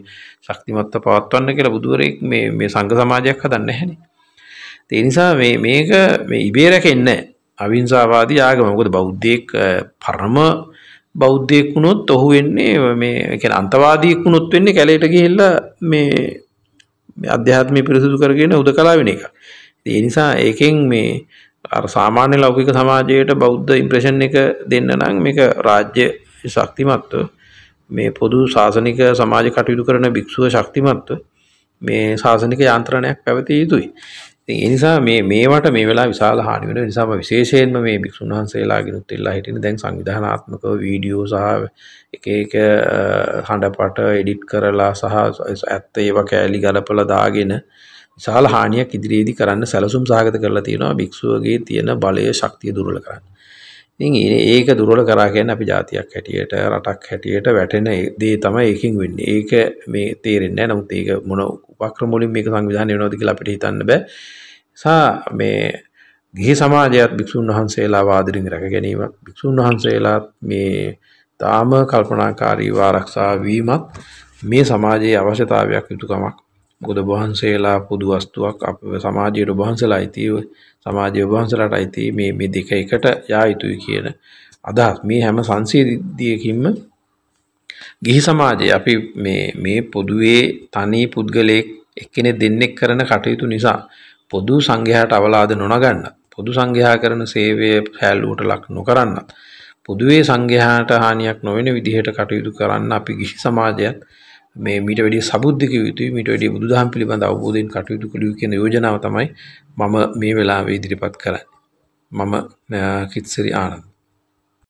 ශක්තිමත්ත පවත්වන්න කියලා බුදුවරෙක් මේ සංඝ සමාජයක් හදන්න හැන තිනිසා මේක මේ ඉබේරැකෙන්න අවිංසාවාදී ආගම මොකද බෞද්ධයෙක් පරම බෞද්ධයෙක් වුණොත් ඔහු වෙන්නේ මේ අන්තවාදීක් වුණොත් වෙන්නේ කැලේට ගිහිල්ලා මේ මේ අධ්‍යාත්මය පිරිසිදු කරගෙන උදකලා වෙන එක. ඒ නිසා ඒකෙන් මේ අර සාමාන්‍ය ලෞකික සමාජයට බෞද්ධ ඉම්ප්‍රෙෂන් එක දෙන්න නම් මේක රාජ්‍ය ශක්තිමත්ව මේ පොදු ශාසනික සමාජ කටයුතු කරන භික්ෂුව ශක්තිමත්ව මේ ශාසනික යන්ත්‍රණයක් පැවතිය යුතුයි. ඒ නිසා මේ මේවට මේ වෙලා විශාල හානි වෙන නිසාම විශේෂයෙන්ම මේ භික්ෂුන් වහන්සේලාගෙනුත් ඉල්ලා හිටින දැන් සංවිධානාත්මකව වීඩියෝ සහ එක එක හඬපට එඩිට් කරලා සහ ඇත්ත ඒවා කෑලි ගලපලා දාගෙන විශාල හානියක් ඉදිරියේදී කරන්න සැලසුම් සහගත කරලා තියෙනවා භික්ෂුවගේ තියෙන බලය ශක්තිය දුර්වල කරන්න. ඉතින් ඒක දුර්වල කරා කියන්නේ අපි જાතියක් හැටියට රටක් හැටියට වැටෙන දේ තමයි ඒකින් වෙන්නේ. ඒක මේ තේරෙන්නේ නැහැ. නමුත් ඒක මොන උපක්‍රම වලින් මේක සංවිධානය වෙනවද කියලා අපිට හිතන්න බෑ. සා මේ ගිහි සමාජයත් භික්ෂූන් වහන්සේලා වාදිරින් රැක ගැනීම භික්ෂූන් වහන්සේලාත් මේ තාම කල්පනාකාරීව ආරක්ෂා වීමත් මේ සමාජයේ අවශ්‍යතාවයක් යුතුයකමක් මොකද වහන්සේලා පොදු වස්තුවක් අප සමාජයට වහන්සලා අයිති සමාජය වහන්සලාට අයිති මේ මේ දෙක එකට යා යුතුයි කියන අදහස් මේ හැම සංසිද්ධියකින්ම ගිහි සමාජයේ අපි මේ මේ පොදුවේ තනි පුද්ගලයෙක් එක්කෙනෙක් දෙන්නෙක් කරන කටයුතු නිසා පොදු සංඝයාට අවලාද නොනගන්න පොදු සංඝයා කරන සේවය හැලුවට ලක් නොකරන්නත් පොදුවේ සංඝයාට හානියක් නොවන විදිහට කටයුතු කරන්න අපි ගිහි සමාජයත් මේ මීට වැඩිය සබුද්ධික යුතුයි මීට වැඩිය බුදුදහම් පිළිබඳ අවබෝධයෙන් කටයුතු කළ යුතු කියන යෝජනාව තමයි මම මේ වෙලාවේ ඉදිරිපත් කරන්නේ. මම කිත්සිරි ආනන්ද